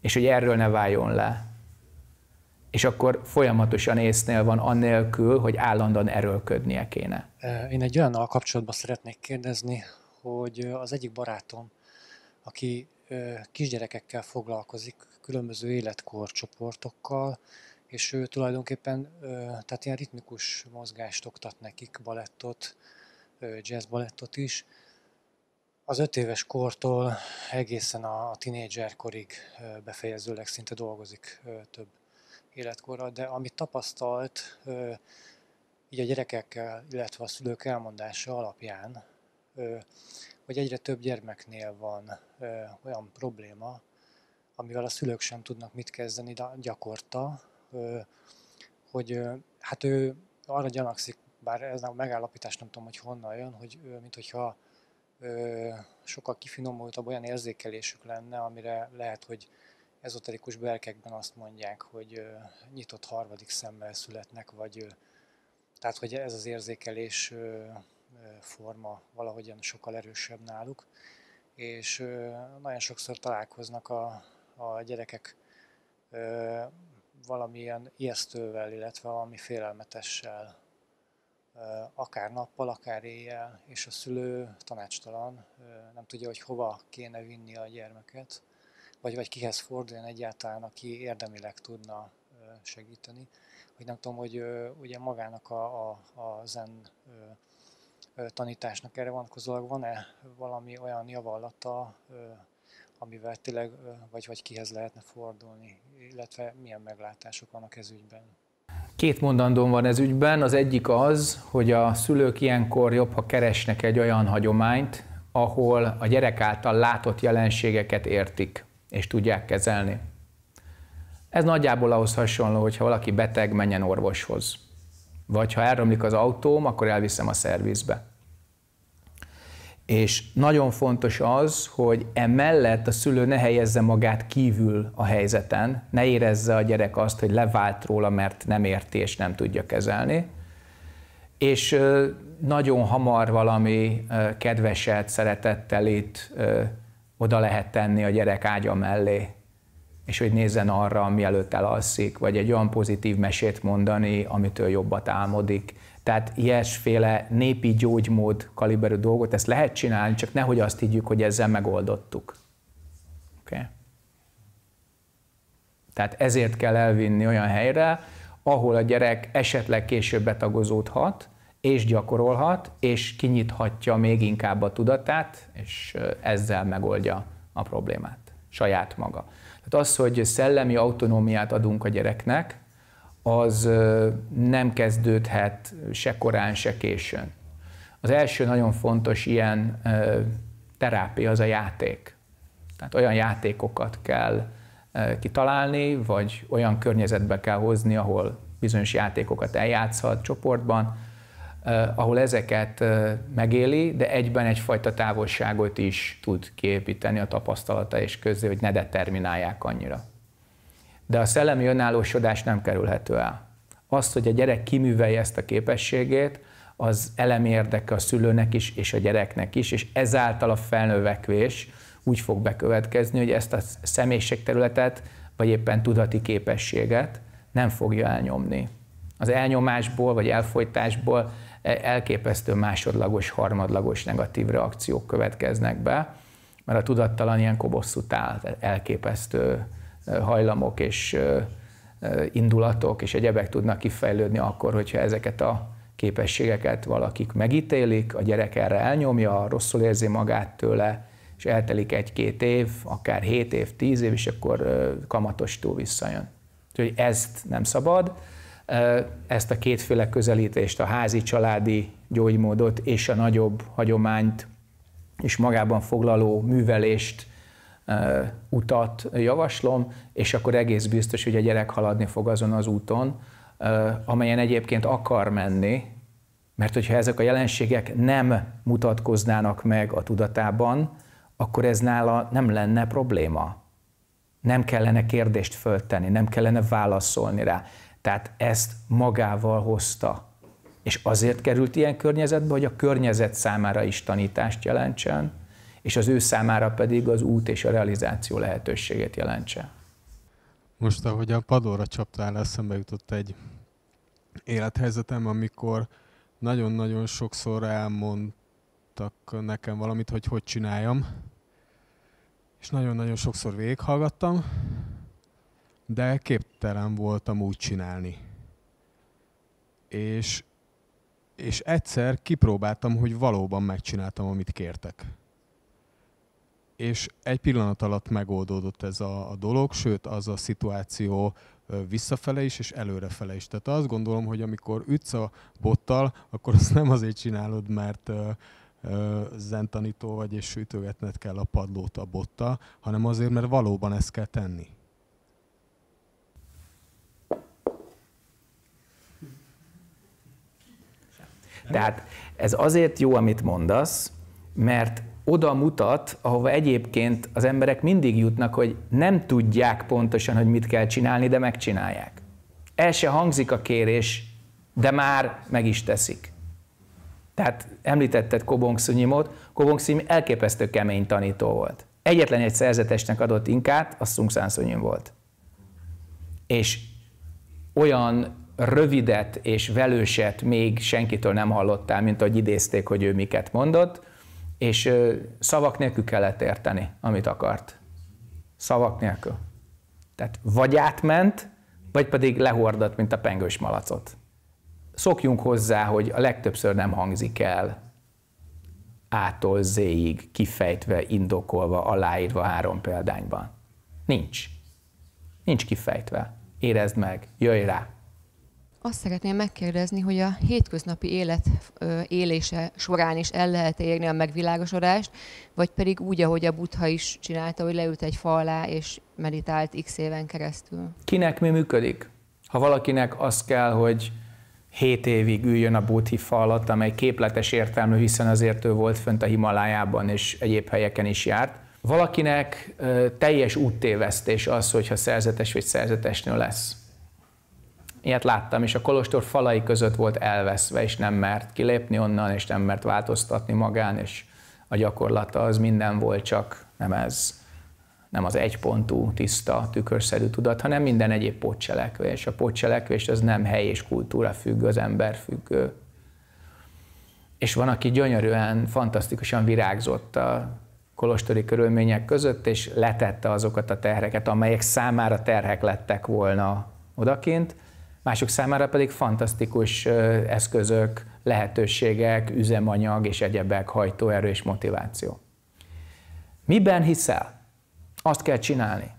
és hogy erről ne váljon le. És akkor folyamatosan észnél van, annélkül, hogy állandóan erőlködnie kéne. Én egy olyan kapcsolatban szeretnék kérdezni, hogy az egyik barátom, aki kisgyerekekkel foglalkozik, különböző életkorcsoportokkal, és ő tulajdonképpen tehát ilyen ritmikus mozgást oktat nekik, balettot, jazz balettot is. Az öt éves kortól egészen a, a korig befejezőleg szinte dolgozik több életkorra, de amit tapasztalt, így a gyerekekkel, illetve a szülők elmondása alapján, hogy egyre több gyermeknél van olyan probléma, amivel a szülők sem tudnak mit kezdeni gyakorta, hogy hát ő arra gyanakszik, bár ez a megállapítás nem tudom, hogy honnan jön, hogy mint hogyha sokkal kifinomultabb olyan érzékelésük lenne, amire lehet, hogy ezoterikus belkekben azt mondják, hogy nyitott harmadik szemmel születnek, vagy tehát, hogy ez az érzékelés forma valahogyan sokkal erősebb náluk, és nagyon sokszor találkoznak a, a gyerekek valamilyen ijesztővel, illetve valami félelmetessel, akár nappal, akár éjjel, és a szülő tanácstalan, nem tudja, hogy hova kéne vinni a gyermeket, vagy, vagy kihez forduljon egyáltalán, aki érdemileg tudna segíteni. Hogy nem tudom, hogy ugye magának a, a, a zen tanításnak erre vonatkozóan van-e valami olyan javallata, amivel tényleg, vagy, vagy kihez lehetne fordulni, illetve milyen meglátások vannak ez ügyben? Két mondandóm van ez ügyben. Az egyik az, hogy a szülők ilyenkor jobb, ha keresnek egy olyan hagyományt, ahol a gyerek által látott jelenségeket értik és tudják kezelni. Ez nagyjából ahhoz hasonló, hogyha valaki beteg, menjen orvoshoz. Vagy ha elromlik az autóm, akkor elviszem a szervizbe. És nagyon fontos az, hogy emellett a szülő ne helyezze magát kívül a helyzeten, ne érezze a gyerek azt, hogy levált róla, mert nem érti és nem tudja kezelni. És nagyon hamar valami kedveset, szeretettelit oda lehet tenni a gyerek ágya mellé, és hogy nézzen arra, mielőtt elalszik, vagy egy olyan pozitív mesét mondani, amitől jobbat álmodik. Tehát ilyesféle népi gyógymód kaliberű dolgot, ezt lehet csinálni, csak nehogy azt higgyük, hogy ezzel megoldottuk. Okay? Tehát ezért kell elvinni olyan helyre, ahol a gyerek esetleg később betagozódhat, és gyakorolhat, és kinyithatja még inkább a tudatát, és ezzel megoldja a problémát, saját maga. Tehát az, hogy szellemi autonómiát adunk a gyereknek, az nem kezdődhet se korán, se későn. Az első nagyon fontos ilyen terápia az a játék. Tehát olyan játékokat kell kitalálni, vagy olyan környezetbe kell hozni, ahol bizonyos játékokat eljátszhat csoportban, ahol ezeket megéli, de egyben egyfajta távolságot is tud kiépíteni a tapasztalata és közé, hogy ne determinálják annyira. De a szellemi önállósodás nem kerülhető el. Azt, hogy a gyerek kiművelje ezt a képességét, az elemi érdeke a szülőnek is, és a gyereknek is, és ezáltal a felnövekvés úgy fog bekövetkezni, hogy ezt a személyiségterületet, vagy éppen tudati képességet nem fogja elnyomni. Az elnyomásból, vagy elfolytásból elképesztő másodlagos, harmadlagos negatív reakciók következnek be, mert a tudattalan ilyen bosszút áll, elképesztő hajlamok és indulatok és egyebek tudnak kifejlődni akkor, hogyha ezeket a képességeket valakik megítélik, a gyerek erre elnyomja, rosszul érzi magát tőle, és eltelik egy-két év, akár hét év, tíz év, és akkor kamatos túl visszajön. Úgyhogy ezt nem szabad, ezt a kétféle közelítést, a házi családi gyógymódot és a nagyobb hagyományt és magában foglaló művelést utat javaslom, és akkor egész biztos, hogy a gyerek haladni fog azon az úton, amelyen egyébként akar menni, mert hogyha ezek a jelenségek nem mutatkoznának meg a tudatában, akkor ez nála nem lenne probléma. Nem kellene kérdést föltenni, nem kellene válaszolni rá. Tehát ezt magával hozta. És azért került ilyen környezetbe, hogy a környezet számára is tanítást jelentsen, és az ő számára pedig az út és a realizáció lehetőségét jelentse. Most, ahogy a padóra csaptál, eszembe jutott egy élethelyzetem, amikor nagyon-nagyon sokszor elmondtak nekem valamit, hogy hogy csináljam, és nagyon-nagyon sokszor végighallgattam, de képtelen voltam úgy csinálni. És, és egyszer kipróbáltam, hogy valóban megcsináltam, amit kértek és egy pillanat alatt megoldódott ez a, a dolog, sőt az a szituáció visszafele is, és előrefele is. Tehát azt gondolom, hogy amikor ütsz a bottal, akkor azt nem azért csinálod, mert zentanító vagy, és sütögetned kell a padlót a botta, hanem azért, mert valóban ezt kell tenni. Tehát ez azért jó, amit mondasz, mert oda mutat, ahova egyébként az emberek mindig jutnak, hogy nem tudják pontosan, hogy mit kell csinálni, de megcsinálják. El se hangzik a kérés, de már meg is teszik. Tehát említetted Kobong Szunyimot, Kobong Szunyim elképesztő kemény tanító volt. Egyetlen egy szerzetesnek adott inkát, az Sung San volt. És olyan rövidet és velőset még senkitől nem hallottál, mint ahogy idézték, hogy ő miket mondott, és szavak nélkül kellett érteni, amit akart. Szavak nélkül. Tehát vagy átment, vagy pedig lehordat, mint a pengős malacot. Szokjunk hozzá, hogy a legtöbbször nem hangzik el ától zéig, kifejtve, indokolva, aláírva három példányban. Nincs. Nincs kifejtve. Érezd meg, jöjj rá. Azt szeretném megkérdezni, hogy a hétköznapi élet élése során is el lehet érni a megvilágosodást, vagy pedig úgy, ahogy a butha is csinálta, hogy leült egy fa alá és meditált x éven keresztül? Kinek mi működik? Ha valakinek az kell, hogy 7 évig üljön a bóthi fa alatt, amely képletes értelmű, hiszen azért ő volt fönt a Himalájában és egyéb helyeken is járt. Valakinek teljes úttévesztés az, hogyha szerzetes vagy szerzetesnő lesz. Ilyet láttam, és a kolostor falai között volt elveszve, és nem mert kilépni onnan, és nem mert változtatni magán, és a gyakorlata az minden volt, csak nem ez, nem az egypontú, tiszta, tükörszerű tudat, hanem minden egyéb pótcselekvés. A pótcselekvés az nem hely és kultúra függő, az ember függő. És van, aki gyönyörűen, fantasztikusan virágzott a kolostori körülmények között, és letette azokat a terheket, amelyek számára terhek lettek volna odakint, mások számára pedig fantasztikus eszközök, lehetőségek, üzemanyag és egyebek, hajtóerő és motiváció. Miben hiszel? Azt kell csinálni.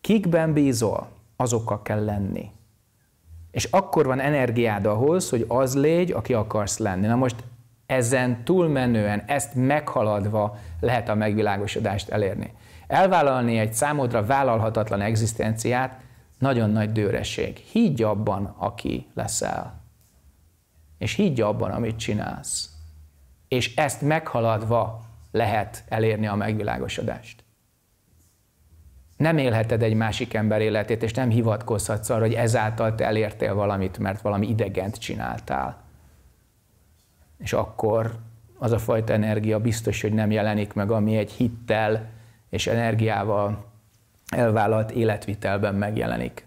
Kikben bízol? Azokkal kell lenni. És akkor van energiád ahhoz, hogy az légy, aki akarsz lenni. Na most ezen túlmenően, ezt meghaladva lehet a megvilágosodást elérni. Elvállalni egy számodra vállalhatatlan egzisztenciát, nagyon nagy dőreség. Higgy abban, aki leszel. És higgy abban, amit csinálsz. És ezt meghaladva lehet elérni a megvilágosodást. Nem élheted egy másik ember életét, és nem hivatkozhatsz arra, hogy ezáltal te elértél valamit, mert valami idegent csináltál. És akkor az a fajta energia biztos, hogy nem jelenik meg, ami egy hittel és energiával elvállalt életvitelben megjelenik.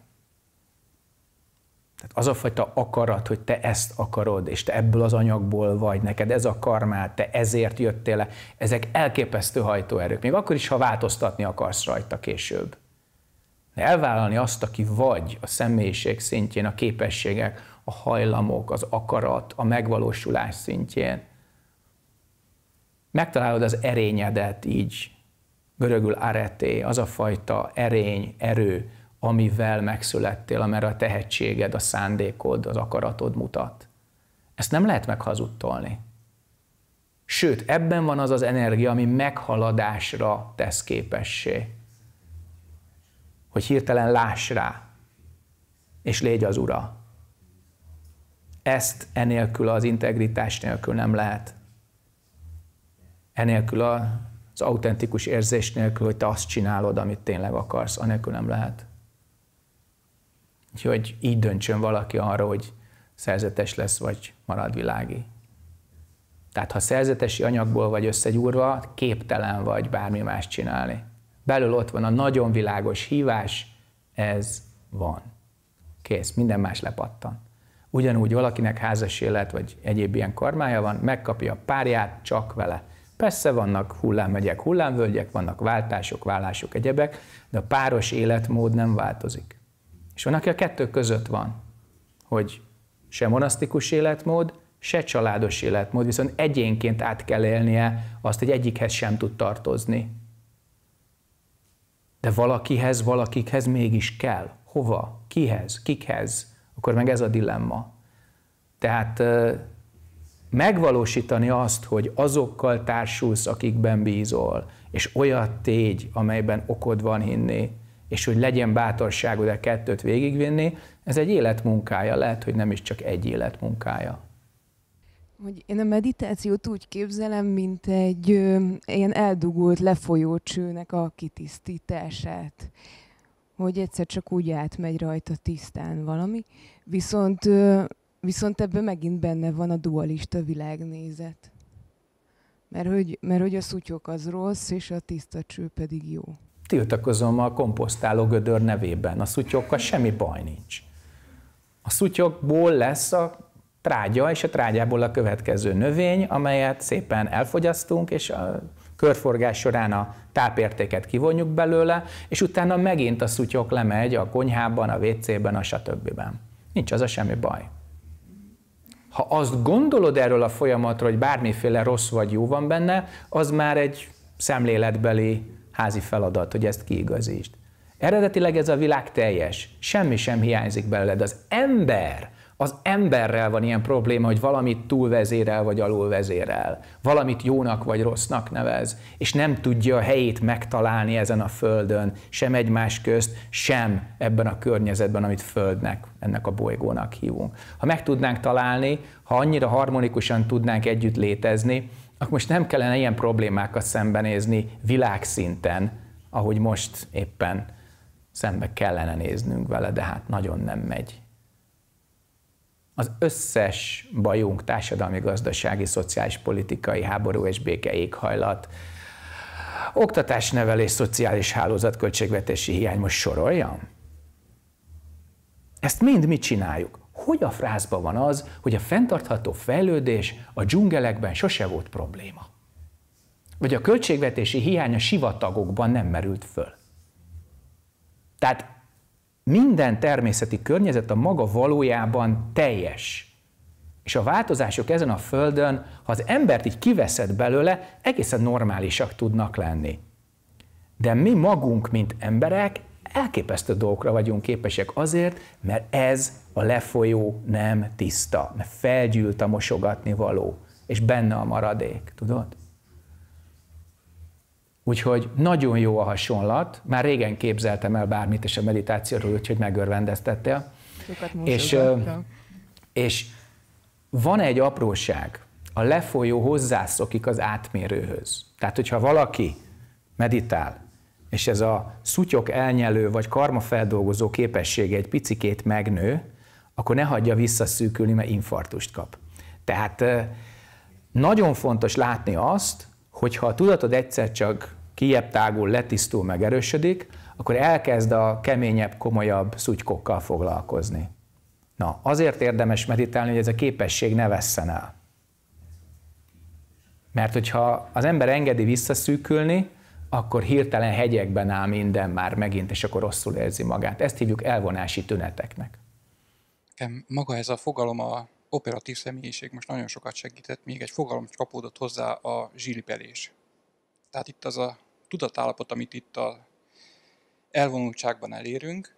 Tehát az a fajta akarat, hogy te ezt akarod, és te ebből az anyagból vagy, neked ez a karmát, te ezért jöttél le, ezek elképesztő hajtóerők. Még akkor is, ha változtatni akarsz rajta később. De elvállalni azt, aki vagy a személyiség szintjén, a képességek, a hajlamok, az akarat, a megvalósulás szintjén. Megtalálod az erényedet így, görögül areté, az a fajta erény, erő, amivel megszülettél, amerre a tehetséged, a szándékod, az akaratod mutat. Ezt nem lehet meghazudtolni. Sőt, ebben van az az energia, ami meghaladásra tesz képessé. Hogy hirtelen láss rá, és légy az ura. Ezt enélkül az integritás nélkül nem lehet. Enélkül a az autentikus érzés nélkül, hogy te azt csinálod, amit tényleg akarsz, anélkül nem lehet. Úgyhogy így döntsön valaki arra, hogy szerzetes lesz, vagy marad világi. Tehát ha szerzetesi anyagból vagy összegyúrva, képtelen vagy bármi más csinálni. Belül ott van a nagyon világos hívás, ez van. Kész, minden más lepattan. Ugyanúgy valakinek házas élet, vagy egyéb ilyen karmája van, megkapja a párját csak vele. Persze vannak hullámegyek, hullámvölgyek, vannak váltások, vállások, egyebek, de a páros életmód nem változik. És van, aki a kettő között van, hogy se monasztikus életmód, se családos életmód, viszont egyénként át kell élnie azt, hogy egyikhez sem tud tartozni. De valakihez, valakikhez mégis kell. Hova? Kihez? Kikhez? Akkor meg ez a dilemma. Tehát megvalósítani azt, hogy azokkal társulsz, akikben bízol, és olyat tégy, amelyben okod van hinni, és hogy legyen bátorságod a kettőt végigvinni, ez egy életmunkája, lehet, hogy nem is csak egy életmunkája. Hogy én a meditációt úgy képzelem, mint egy ö, ilyen eldugult lefolyó csőnek a kitisztítását. Hogy egyszer csak úgy átmegy rajta tisztán valami, viszont ö, Viszont ebben megint benne van a dualista világnézet. Mert hogy, mert hogy a szutyok az rossz, és a tiszta cső pedig jó. Tiltakozom a komposztáló gödör nevében. A szutyokkal semmi baj nincs. A szutyokból lesz a trágya, és a trágyából a következő növény, amelyet szépen elfogyasztunk, és a körforgás során a tápértéket kivonjuk belőle, és utána megint a szutyok lemegy a konyhában, a WC-ben, a stb. Nincs az a semmi baj. Ha azt gondolod erről a folyamatról, hogy bármiféle rossz vagy jó van benne, az már egy szemléletbeli házi feladat, hogy ezt kiigazítsd. Eredetileg ez a világ teljes, semmi sem hiányzik belőled. Az ember az emberrel van ilyen probléma, hogy valamit túlvezérel vagy alulvezérel, valamit jónak vagy rossznak nevez, és nem tudja a helyét megtalálni ezen a földön, sem egymás közt, sem ebben a környezetben, amit földnek, ennek a bolygónak hívunk. Ha meg tudnánk találni, ha annyira harmonikusan tudnánk együtt létezni, akkor most nem kellene ilyen problémákat szembenézni világszinten, ahogy most éppen szembe kellene néznünk vele, de hát nagyon nem megy az összes bajunk, társadalmi, gazdasági, szociális, politikai, háború és béke éghajlat, nevelés szociális hálózat, költségvetési hiány, most soroljam? Ezt mind mi csináljuk. Hogy a frázban van az, hogy a fenntartható fejlődés a dzsungelekben sose volt probléma? Vagy a költségvetési hiány a sivatagokban nem merült föl? Tehát minden természeti környezet a maga valójában teljes. És a változások ezen a földön, ha az embert így kiveszed belőle, egészen normálisak tudnak lenni. De mi magunk, mint emberek, elképesztő dolgokra vagyunk képesek azért, mert ez a lefolyó nem tiszta, mert felgyűlt a mosogatni való, és benne a maradék, tudod? Úgyhogy nagyon jó a hasonlat, már régen képzeltem el bármit és a meditációról, úgyhogy megörvendeztettél. És, és van egy apróság, a lefolyó hozzászokik az átmérőhöz. Tehát, hogyha valaki meditál, és ez a szutyok elnyelő vagy karmafeldolgozó képessége egy picikét megnő, akkor ne hagyja visszaszűkülni, mert infartust kap. Tehát nagyon fontos látni azt, hogyha a tudatod egyszer csak kiebb tágul, letisztul, megerősödik, akkor elkezd a keményebb, komolyabb szutykokkal foglalkozni. Na, azért érdemes meditálni, hogy ez a képesség ne vesszen el. Mert hogyha az ember engedi visszaszűkülni, akkor hirtelen hegyekben áll minden már megint, és akkor rosszul érzi magát. Ezt hívjuk elvonási tüneteknek. maga ez a fogalom a operatív személyiség most nagyon sokat segített, még egy fogalom csapódott hozzá a zsilipelés. Tehát itt az a tudatállapot, amit itt a elvonultságban elérünk,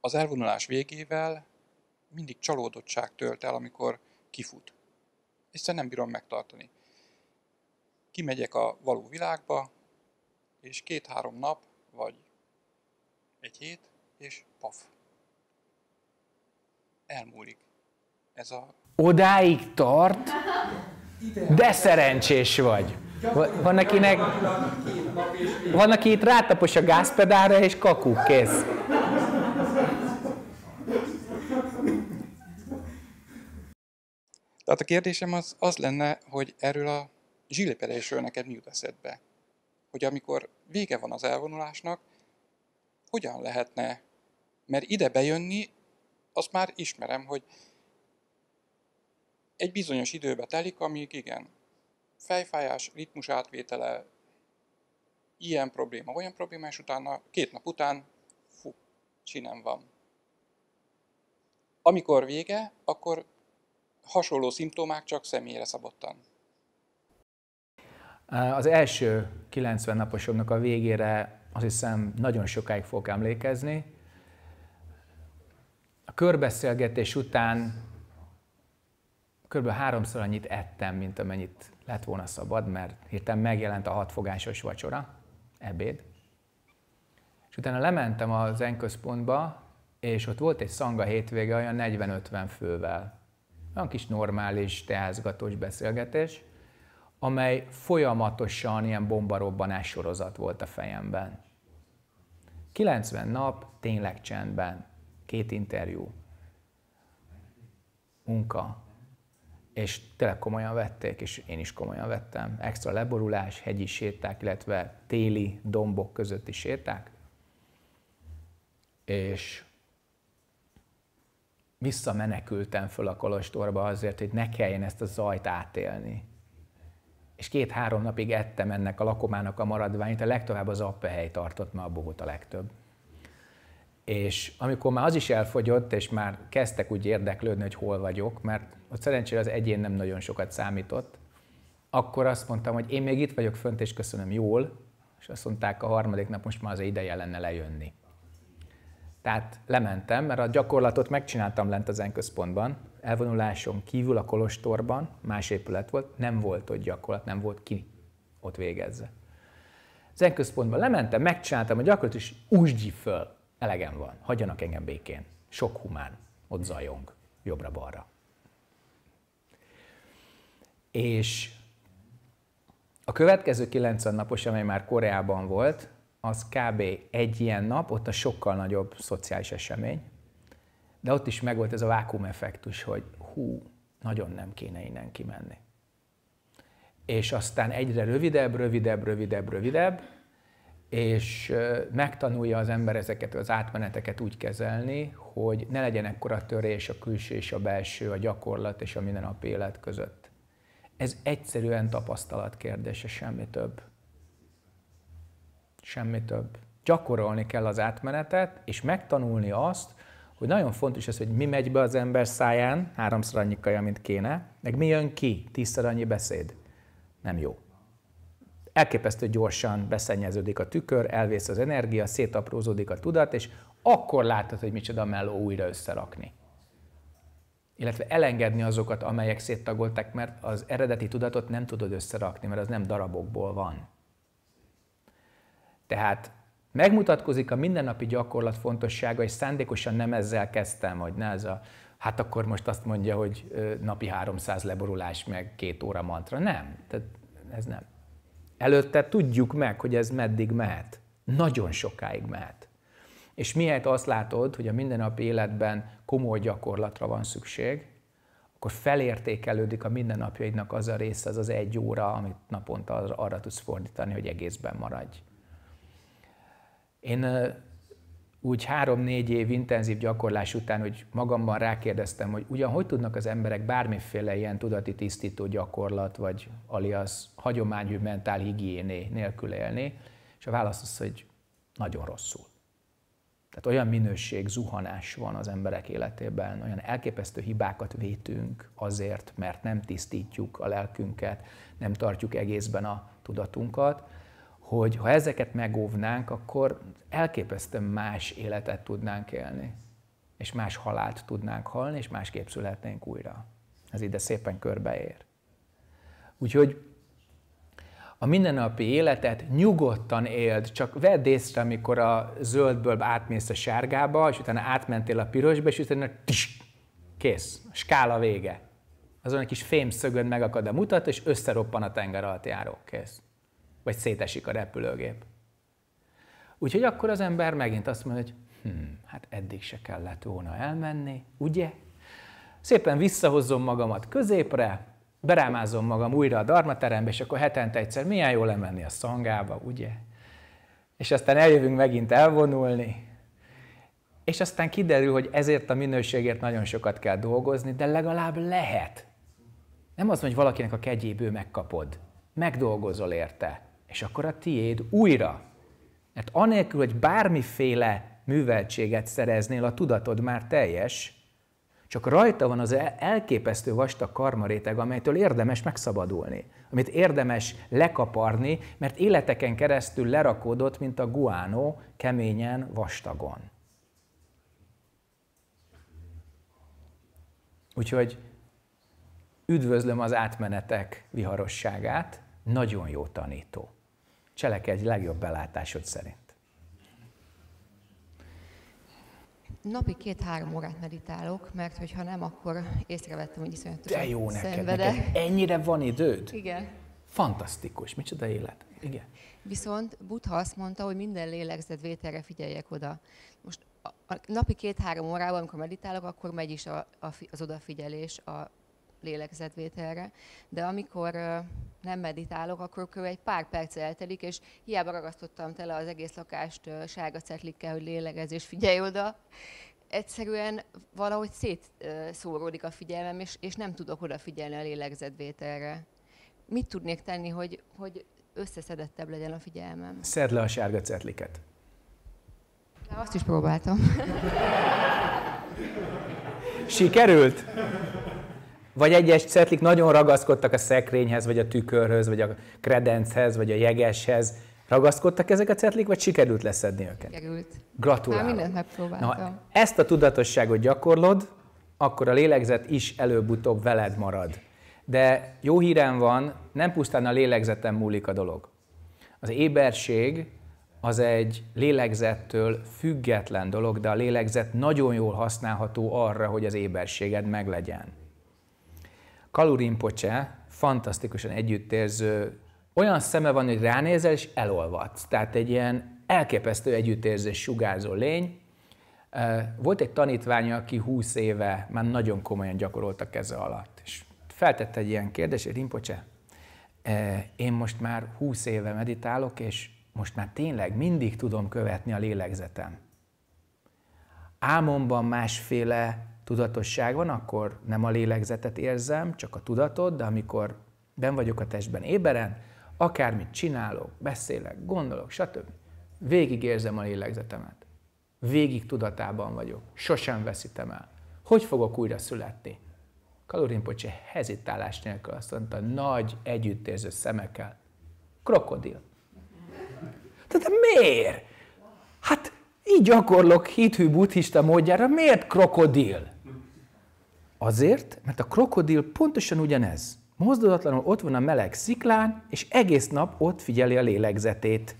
az elvonulás végével mindig csalódottság tölt el, amikor kifut. Egyszerűen nem bírom megtartani. Kimegyek a való világba, és két-három nap, vagy egy hét, és paf. Elmúlik. Ez a... Odáig tart, de szerencsés vagy. Van, akinek... Van, aki itt rátapos a gázpedálra, és kakú, kész. Tehát a kérdésem az, az lenne, hogy erről a zsilipelésről neked mi jut eszedbe? Hogy amikor vége van az elvonulásnak, hogyan lehetne, mert ide bejönni, azt már ismerem, hogy egy bizonyos időbe telik, amíg igen, fejfájás, ritmus átvétele, ilyen probléma, olyan probléma, és utána két nap után, fú, csinem van. Amikor vége, akkor hasonló szimptomák csak személyre szabottan. Az első 90 naposomnak a végére azt hiszem nagyon sokáig fogok emlékezni. A körbeszélgetés után kb. háromszor annyit ettem, mint amennyit lett volna szabad, mert hirtelen megjelent a hatfogásos vacsora, ebéd. És utána lementem az Zen központba, és ott volt egy szanga hétvége olyan 40-50 fővel. Olyan kis normális, teázgatós beszélgetés, amely folyamatosan ilyen bombarobbanás sorozat volt a fejemben. 90 nap tényleg csendben, két interjú, munka, és tényleg komolyan vették, és én is komolyan vettem. Extra leborulás, hegyi séták, illetve téli dombok közötti séták. És visszamenekültem föl a kolostorba azért, hogy ne kelljen ezt a zajt átélni. És két-három napig ettem ennek a lakomának a maradványt, a legtovább az appehely tartott, mert abból volt a legtöbb. És amikor már az is elfogyott, és már kezdtek úgy érdeklődni, hogy hol vagyok, mert ott szerencsére az egyén nem nagyon sokat számított, akkor azt mondtam, hogy én még itt vagyok fönt, és köszönöm jól, és azt mondták a harmadik nap, most már az ideje lenne lejönni. Tehát lementem, mert a gyakorlatot megcsináltam lent az enközpontban, elvonuláson kívül a Kolostorban, más épület volt, nem volt ott gyakorlat, nem volt ki ott végezze. Az enközpontban lementem, megcsináltam a gyakorlatot, és úgy föl elegem van, hagyjanak engem békén. Sok humán ott zajong, jobbra-balra. És a következő 90 napos, amely már Koreában volt, az kb. egy ilyen nap, ott a sokkal nagyobb szociális esemény, de ott is megvolt ez a vákum effektus, hogy hú, nagyon nem kéne innen kimenni. És aztán egyre rövidebb, rövidebb, rövidebb, rövidebb, és megtanulja az ember ezeket az átmeneteket úgy kezelni, hogy ne legyen ekkora törés a külső és a belső, a gyakorlat és a mindennapi élet között. Ez egyszerűen tapasztalat kérdése, semmi több. Semmi több. Gyakorolni kell az átmenetet, és megtanulni azt, hogy nagyon fontos ez, hogy mi megy be az ember száján, háromszor annyi kaja, mint kéne, meg mi jön ki, tízszer annyi beszéd. Nem jó elképesztő gyorsan beszennyeződik a tükör, elvész az energia, szétaprózódik a tudat, és akkor látod, hogy micsoda meló újra összerakni. Illetve elengedni azokat, amelyek széttagoltak, mert az eredeti tudatot nem tudod összerakni, mert az nem darabokból van. Tehát megmutatkozik a mindennapi gyakorlat fontossága, és szándékosan nem ezzel kezdtem, hogy ne ez a, hát akkor most azt mondja, hogy napi 300 leborulás, meg két óra mantra. Nem, tehát ez nem. Előtte tudjuk meg, hogy ez meddig mehet. Nagyon sokáig mehet. És miért azt látod, hogy a mindennapi életben komoly gyakorlatra van szükség, akkor felértékelődik a mindennapjaidnak az a része, az az egy óra, amit naponta arra tudsz fordítani, hogy egészben maradj. Én úgy három-négy év intenzív gyakorlás után, hogy magamban rákérdeztem, hogy ugyan hogy tudnak az emberek bármiféle ilyen tudati tisztító gyakorlat, vagy alias hagyományű mentál higiéné nélkül élni, és a válasz az, hogy nagyon rosszul. Tehát olyan minőség, zuhanás van az emberek életében, olyan elképesztő hibákat vétünk azért, mert nem tisztítjuk a lelkünket, nem tartjuk egészben a tudatunkat, hogy ha ezeket megóvnánk, akkor elképesztően más életet tudnánk élni, és más halált tudnánk halni, és másképp születnénk újra. Ez ide szépen körbeér. Úgyhogy a mindennapi életet nyugodtan éld, csak vedd észre, amikor a zöldből átmész a sárgába, és utána átmentél a pirosba, és utána tis, kész, a skála vége. Azon egy kis fémszögön megakad a mutat, és összeroppan a tenger alatt járók, kész vagy szétesik a repülőgép. Úgyhogy akkor az ember megint azt mondja, hogy hm, hát eddig se kellett volna elmenni, ugye? Szépen visszahozzom magamat középre, berámázom magam újra a darmaterembe, és akkor hetente egyszer milyen jó lemenni a szangába, ugye? És aztán eljövünk megint elvonulni, és aztán kiderül, hogy ezért a minőségért nagyon sokat kell dolgozni, de legalább lehet. Nem az, hogy valakinek a kegyéből megkapod. Megdolgozol érte és akkor a tiéd újra. Mert anélkül, hogy bármiféle műveltséget szereznél, a tudatod már teljes, csak rajta van az elképesztő vastag karmaréteg, amelytől érdemes megszabadulni, amit érdemes lekaparni, mert életeken keresztül lerakódott, mint a guánó, keményen, vastagon. Úgyhogy üdvözlöm az átmenetek viharosságát, nagyon jó tanító. Cselekedj legjobb belátásod szerint. Napi két-három órát meditálok, mert hogyha nem, akkor észrevettem, hogy iszonyatosan De jó neked, neked, ennyire van időd? Igen. Fantasztikus, micsoda élet. Igen. Viszont Buddha azt mondta, hogy minden lélegzetvételre figyeljek oda. Most a napi két-három órában, amikor meditálok, akkor megy is a, a, az odafigyelés a lélegzetvételre, de amikor nem meditálok, akkor kb. egy pár perc eltelik, és hiába ragasztottam tele az egész lakást sárga cetlikkel, hogy és figyelj oda, egyszerűen valahogy szétszóródik a figyelmem, és, és nem tudok odafigyelni a lélegzetvételre. Mit tudnék tenni, hogy, hogy összeszedettebb legyen a figyelmem? Szedd le a sárga cetliket. De azt is próbáltam. Sikerült? Vagy egyes cetlik nagyon ragaszkodtak a szekrényhez, vagy a tükörhöz, vagy a kredenchez, vagy a jegeshez. Ragaszkodtak ezek a cetlik, vagy sikerült leszedni őket? Sikerült. Gratulálok. Már mindent megpróbáltam. Na, ezt a tudatosságot gyakorlod, akkor a lélegzet is előbb-utóbb veled marad. De jó hírem van, nem pusztán a lélegzetem múlik a dolog. Az éberség az egy lélegzettől független dolog, de a lélegzet nagyon jól használható arra, hogy az éberséged meglegyen. Kalurimpocse fantasztikusan együttérző, olyan szeme van, hogy ránézel és elolvadsz. Tehát egy ilyen elképesztő együttérzés sugárzó lény. Volt egy tanítványa, aki 20 éve már nagyon komolyan gyakorolt a keze alatt, és feltette egy ilyen kérdést, hogy Rimpocse, én most már 20 éve meditálok, és most már tényleg mindig tudom követni a lélegzetem. Álmomban másféle tudatosság van, akkor nem a lélegzetet érzem, csak a tudatot, de amikor ben vagyok a testben éberen, akármit csinálok, beszélek, gondolok, stb. Végig érzem a lélegzetemet. Végig tudatában vagyok. Sosem veszítem el. Hogy fogok újra születni? Pocsi hezitálás nélkül azt mondta, nagy együttérző szemekkel. Krokodil. Tehát miért? Hát így gyakorlok hithű buddhista módjára, miért krokodil? Azért, mert a krokodil pontosan ugyanez. Mozdulatlanul ott van a meleg sziklán, és egész nap ott figyeli a lélegzetét.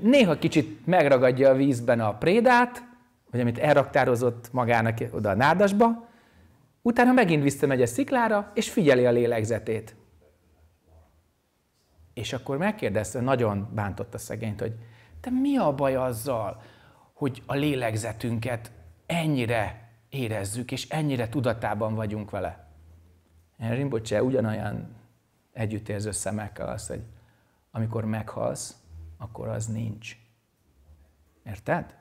Néha kicsit megragadja a vízben a prédát, vagy amit elraktározott magának oda a nádasba, utána megint visszamegy a sziklára, és figyeli a lélegzetét. És akkor megkérdezte, nagyon bántotta szegényt, hogy te mi a baj azzal, hogy a lélegzetünket ennyire érezzük, és ennyire tudatában vagyunk vele. Én Rinpoche ugyanolyan együttérző szemekkel az, hogy amikor meghalsz, akkor az nincs. Érted?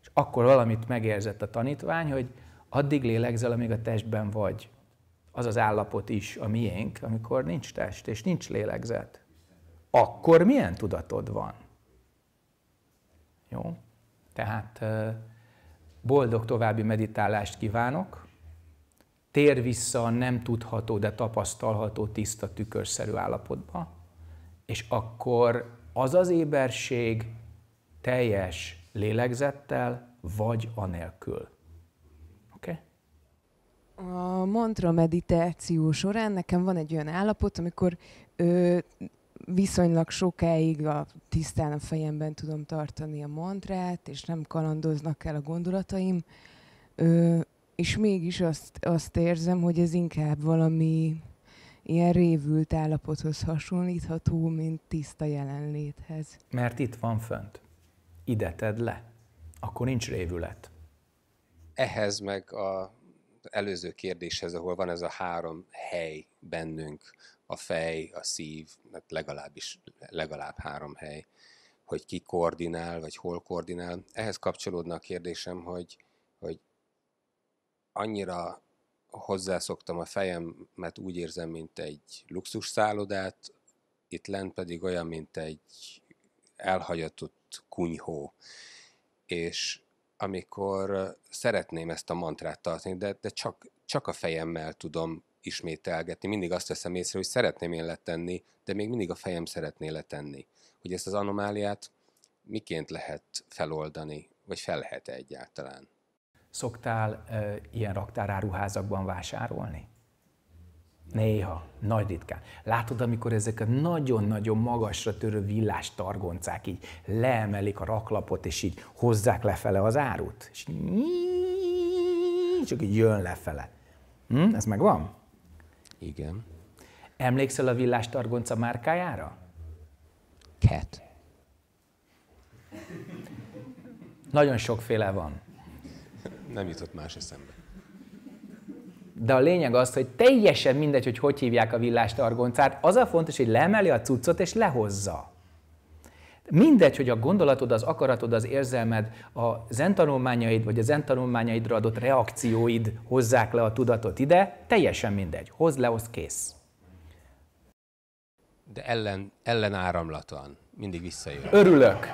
És akkor valamit megérzett a tanítvány, hogy addig lélegzel, amíg a testben vagy. Az az állapot is a miénk, amikor nincs test és nincs lélegzet. Akkor milyen tudatod van? Jó? Tehát Boldog további meditálást kívánok. Tér vissza a nem tudható, de tapasztalható tiszta tükörszerű állapotba, és akkor az az éberség teljes lélegzettel vagy anélkül. Oké? Okay? A mantra meditáció során nekem van egy olyan állapot, amikor ö, viszonylag sokáig a tisztán a fejemben tudom tartani a mantrát, és nem kalandoznak el a gondolataim, ö, és mégis azt, azt érzem, hogy ez inkább valami ilyen révült állapothoz hasonlítható, mint tiszta jelenléthez. Mert itt van fönt. Ide tedd le. Akkor nincs révület. Ehhez meg a előző kérdéshez, ahol van ez a három hely bennünk, a fej, a szív, hát legalábbis legalább három hely, hogy ki koordinál, vagy hol koordinál. Ehhez kapcsolódna a kérdésem, hogy, hogy annyira hozzászoktam a fejem, mert úgy érzem, mint egy luxus szállodát, itt lent pedig olyan, mint egy elhagyatott kunyhó. És amikor szeretném ezt a mantrát tartani, de, de csak, csak a fejemmel tudom ismételgetni. Mindig azt veszem észre, hogy szeretném én letenni, de még mindig a fejem szeretné letenni. Hogy ezt az anomáliát miként lehet feloldani, vagy fel lehet -e egyáltalán? Szoktál ö, ilyen raktáráruházakban vásárolni? Néha, nagy ritkán. Látod, amikor ezek a nagyon-nagyon magasra törő villás targoncák így leemelik a raklapot, és így hozzák lefele az árut, és csak így jön lefele. Hm? Ez megvan? Igen. Emlékszel a villás targonca márkájára? Cat. Nagyon sokféle van. Nem jutott más eszembe. De a lényeg az, hogy teljesen mindegy, hogy hogy hívják a villás targoncát, az a fontos, hogy lemeli a cuccot és lehozza. Mindegy, hogy a gondolatod, az akaratod, az érzelmed, a zentanulmányaid vagy a zentanulmányaidra adott reakcióid hozzák le a tudatot ide, teljesen mindegy. Hozd le, hozd kész. De ellen, ellenáramlat Mindig visszajön. Örülök.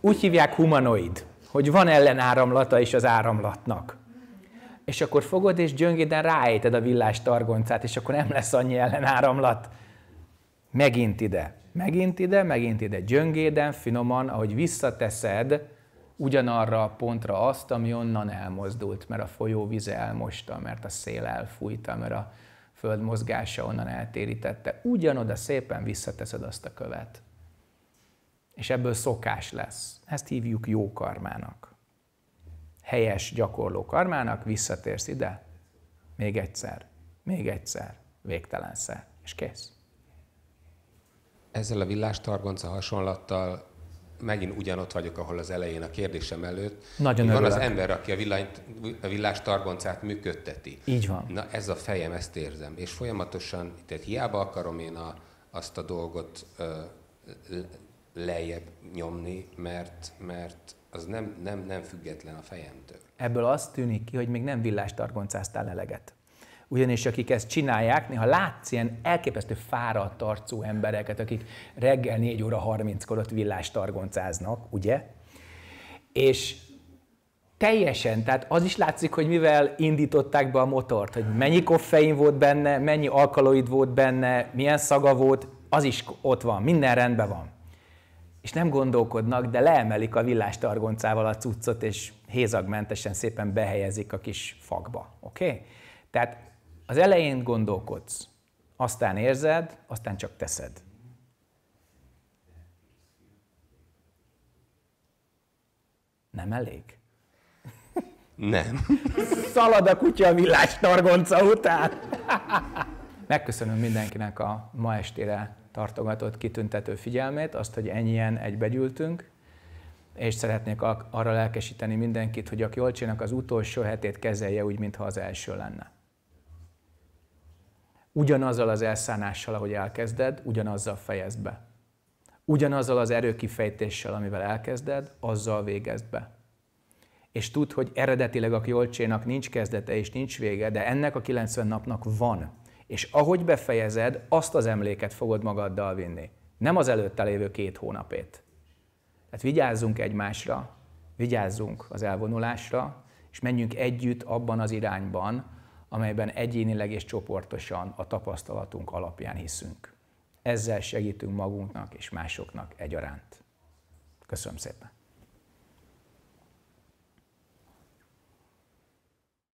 Úgy hívják humanoid, hogy van ellenáramlata is az áramlatnak. És akkor fogod és gyöngéden ráejted a villás targoncát, és akkor nem lesz annyi ellenáramlat. Megint ide. Megint ide, megint ide, gyöngéden, finoman, ahogy visszateszed ugyanarra a pontra azt, ami onnan elmozdult, mert a folyó vize elmosta, mert a szél elfújta, mert a föld mozgása onnan eltérítette. Ugyanoda szépen visszateszed azt a követ. És ebből szokás lesz. Ezt hívjuk jó karmának. Helyes gyakorló karmának visszatérsz ide, még egyszer, még egyszer, végtelenszer, és kész. Ezzel a villástargonca hasonlattal megint ugyanott vagyok, ahol az elején a kérdésem előtt. Nagyon Van örülök. az ember, aki a, villany, a villástargoncát működteti. Így van. Na ez a fejem, ezt érzem. És folyamatosan, tehát hiába akarom én a, azt a dolgot ö, lejjebb nyomni, mert, mert az nem, nem, nem független a fejemtől. Ebből azt tűnik ki, hogy még nem villástargoncáztál eleget ugyanis akik ezt csinálják, néha látsz ilyen elképesztő fáradt arcú embereket, akik reggel 4 óra 30-kor ott villástargoncáznak, ugye? És teljesen, tehát az is látszik, hogy mivel indították be a motort, hogy mennyi koffein volt benne, mennyi alkaloid volt benne, milyen szaga volt, az is ott van, minden rendben van. És nem gondolkodnak, de leemelik a villástargoncával a cuccot, és hézagmentesen szépen behelyezik a kis fakba. Oké? Okay? Tehát az elején gondolkodsz, aztán érzed, aztán csak teszed. Nem elég? Nem. Szalad a kutya a villás targonca után. Megköszönöm mindenkinek a ma estére tartogatott kitüntető figyelmét, azt, hogy ennyien egybegyűltünk, és szeretnék arra lelkesíteni mindenkit, hogy jól Jolcsénak az utolsó hetét kezelje úgy, mintha az első lenne. Ugyanazzal az elszánással, ahogy elkezded, ugyanazzal fejezd be. Ugyanazzal az erőkifejtéssel, amivel elkezded, azzal végezd be. És tudd, hogy eredetileg a kiolcsénak nincs kezdete és nincs vége, de ennek a 90 napnak van. És ahogy befejezed, azt az emléket fogod magaddal vinni. Nem az előtte lévő két hónapét. Tehát vigyázzunk egymásra, vigyázzunk az elvonulásra, és menjünk együtt abban az irányban, amelyben egyénileg és csoportosan a tapasztalatunk alapján hiszünk. Ezzel segítünk magunknak és másoknak egyaránt. Köszönöm szépen!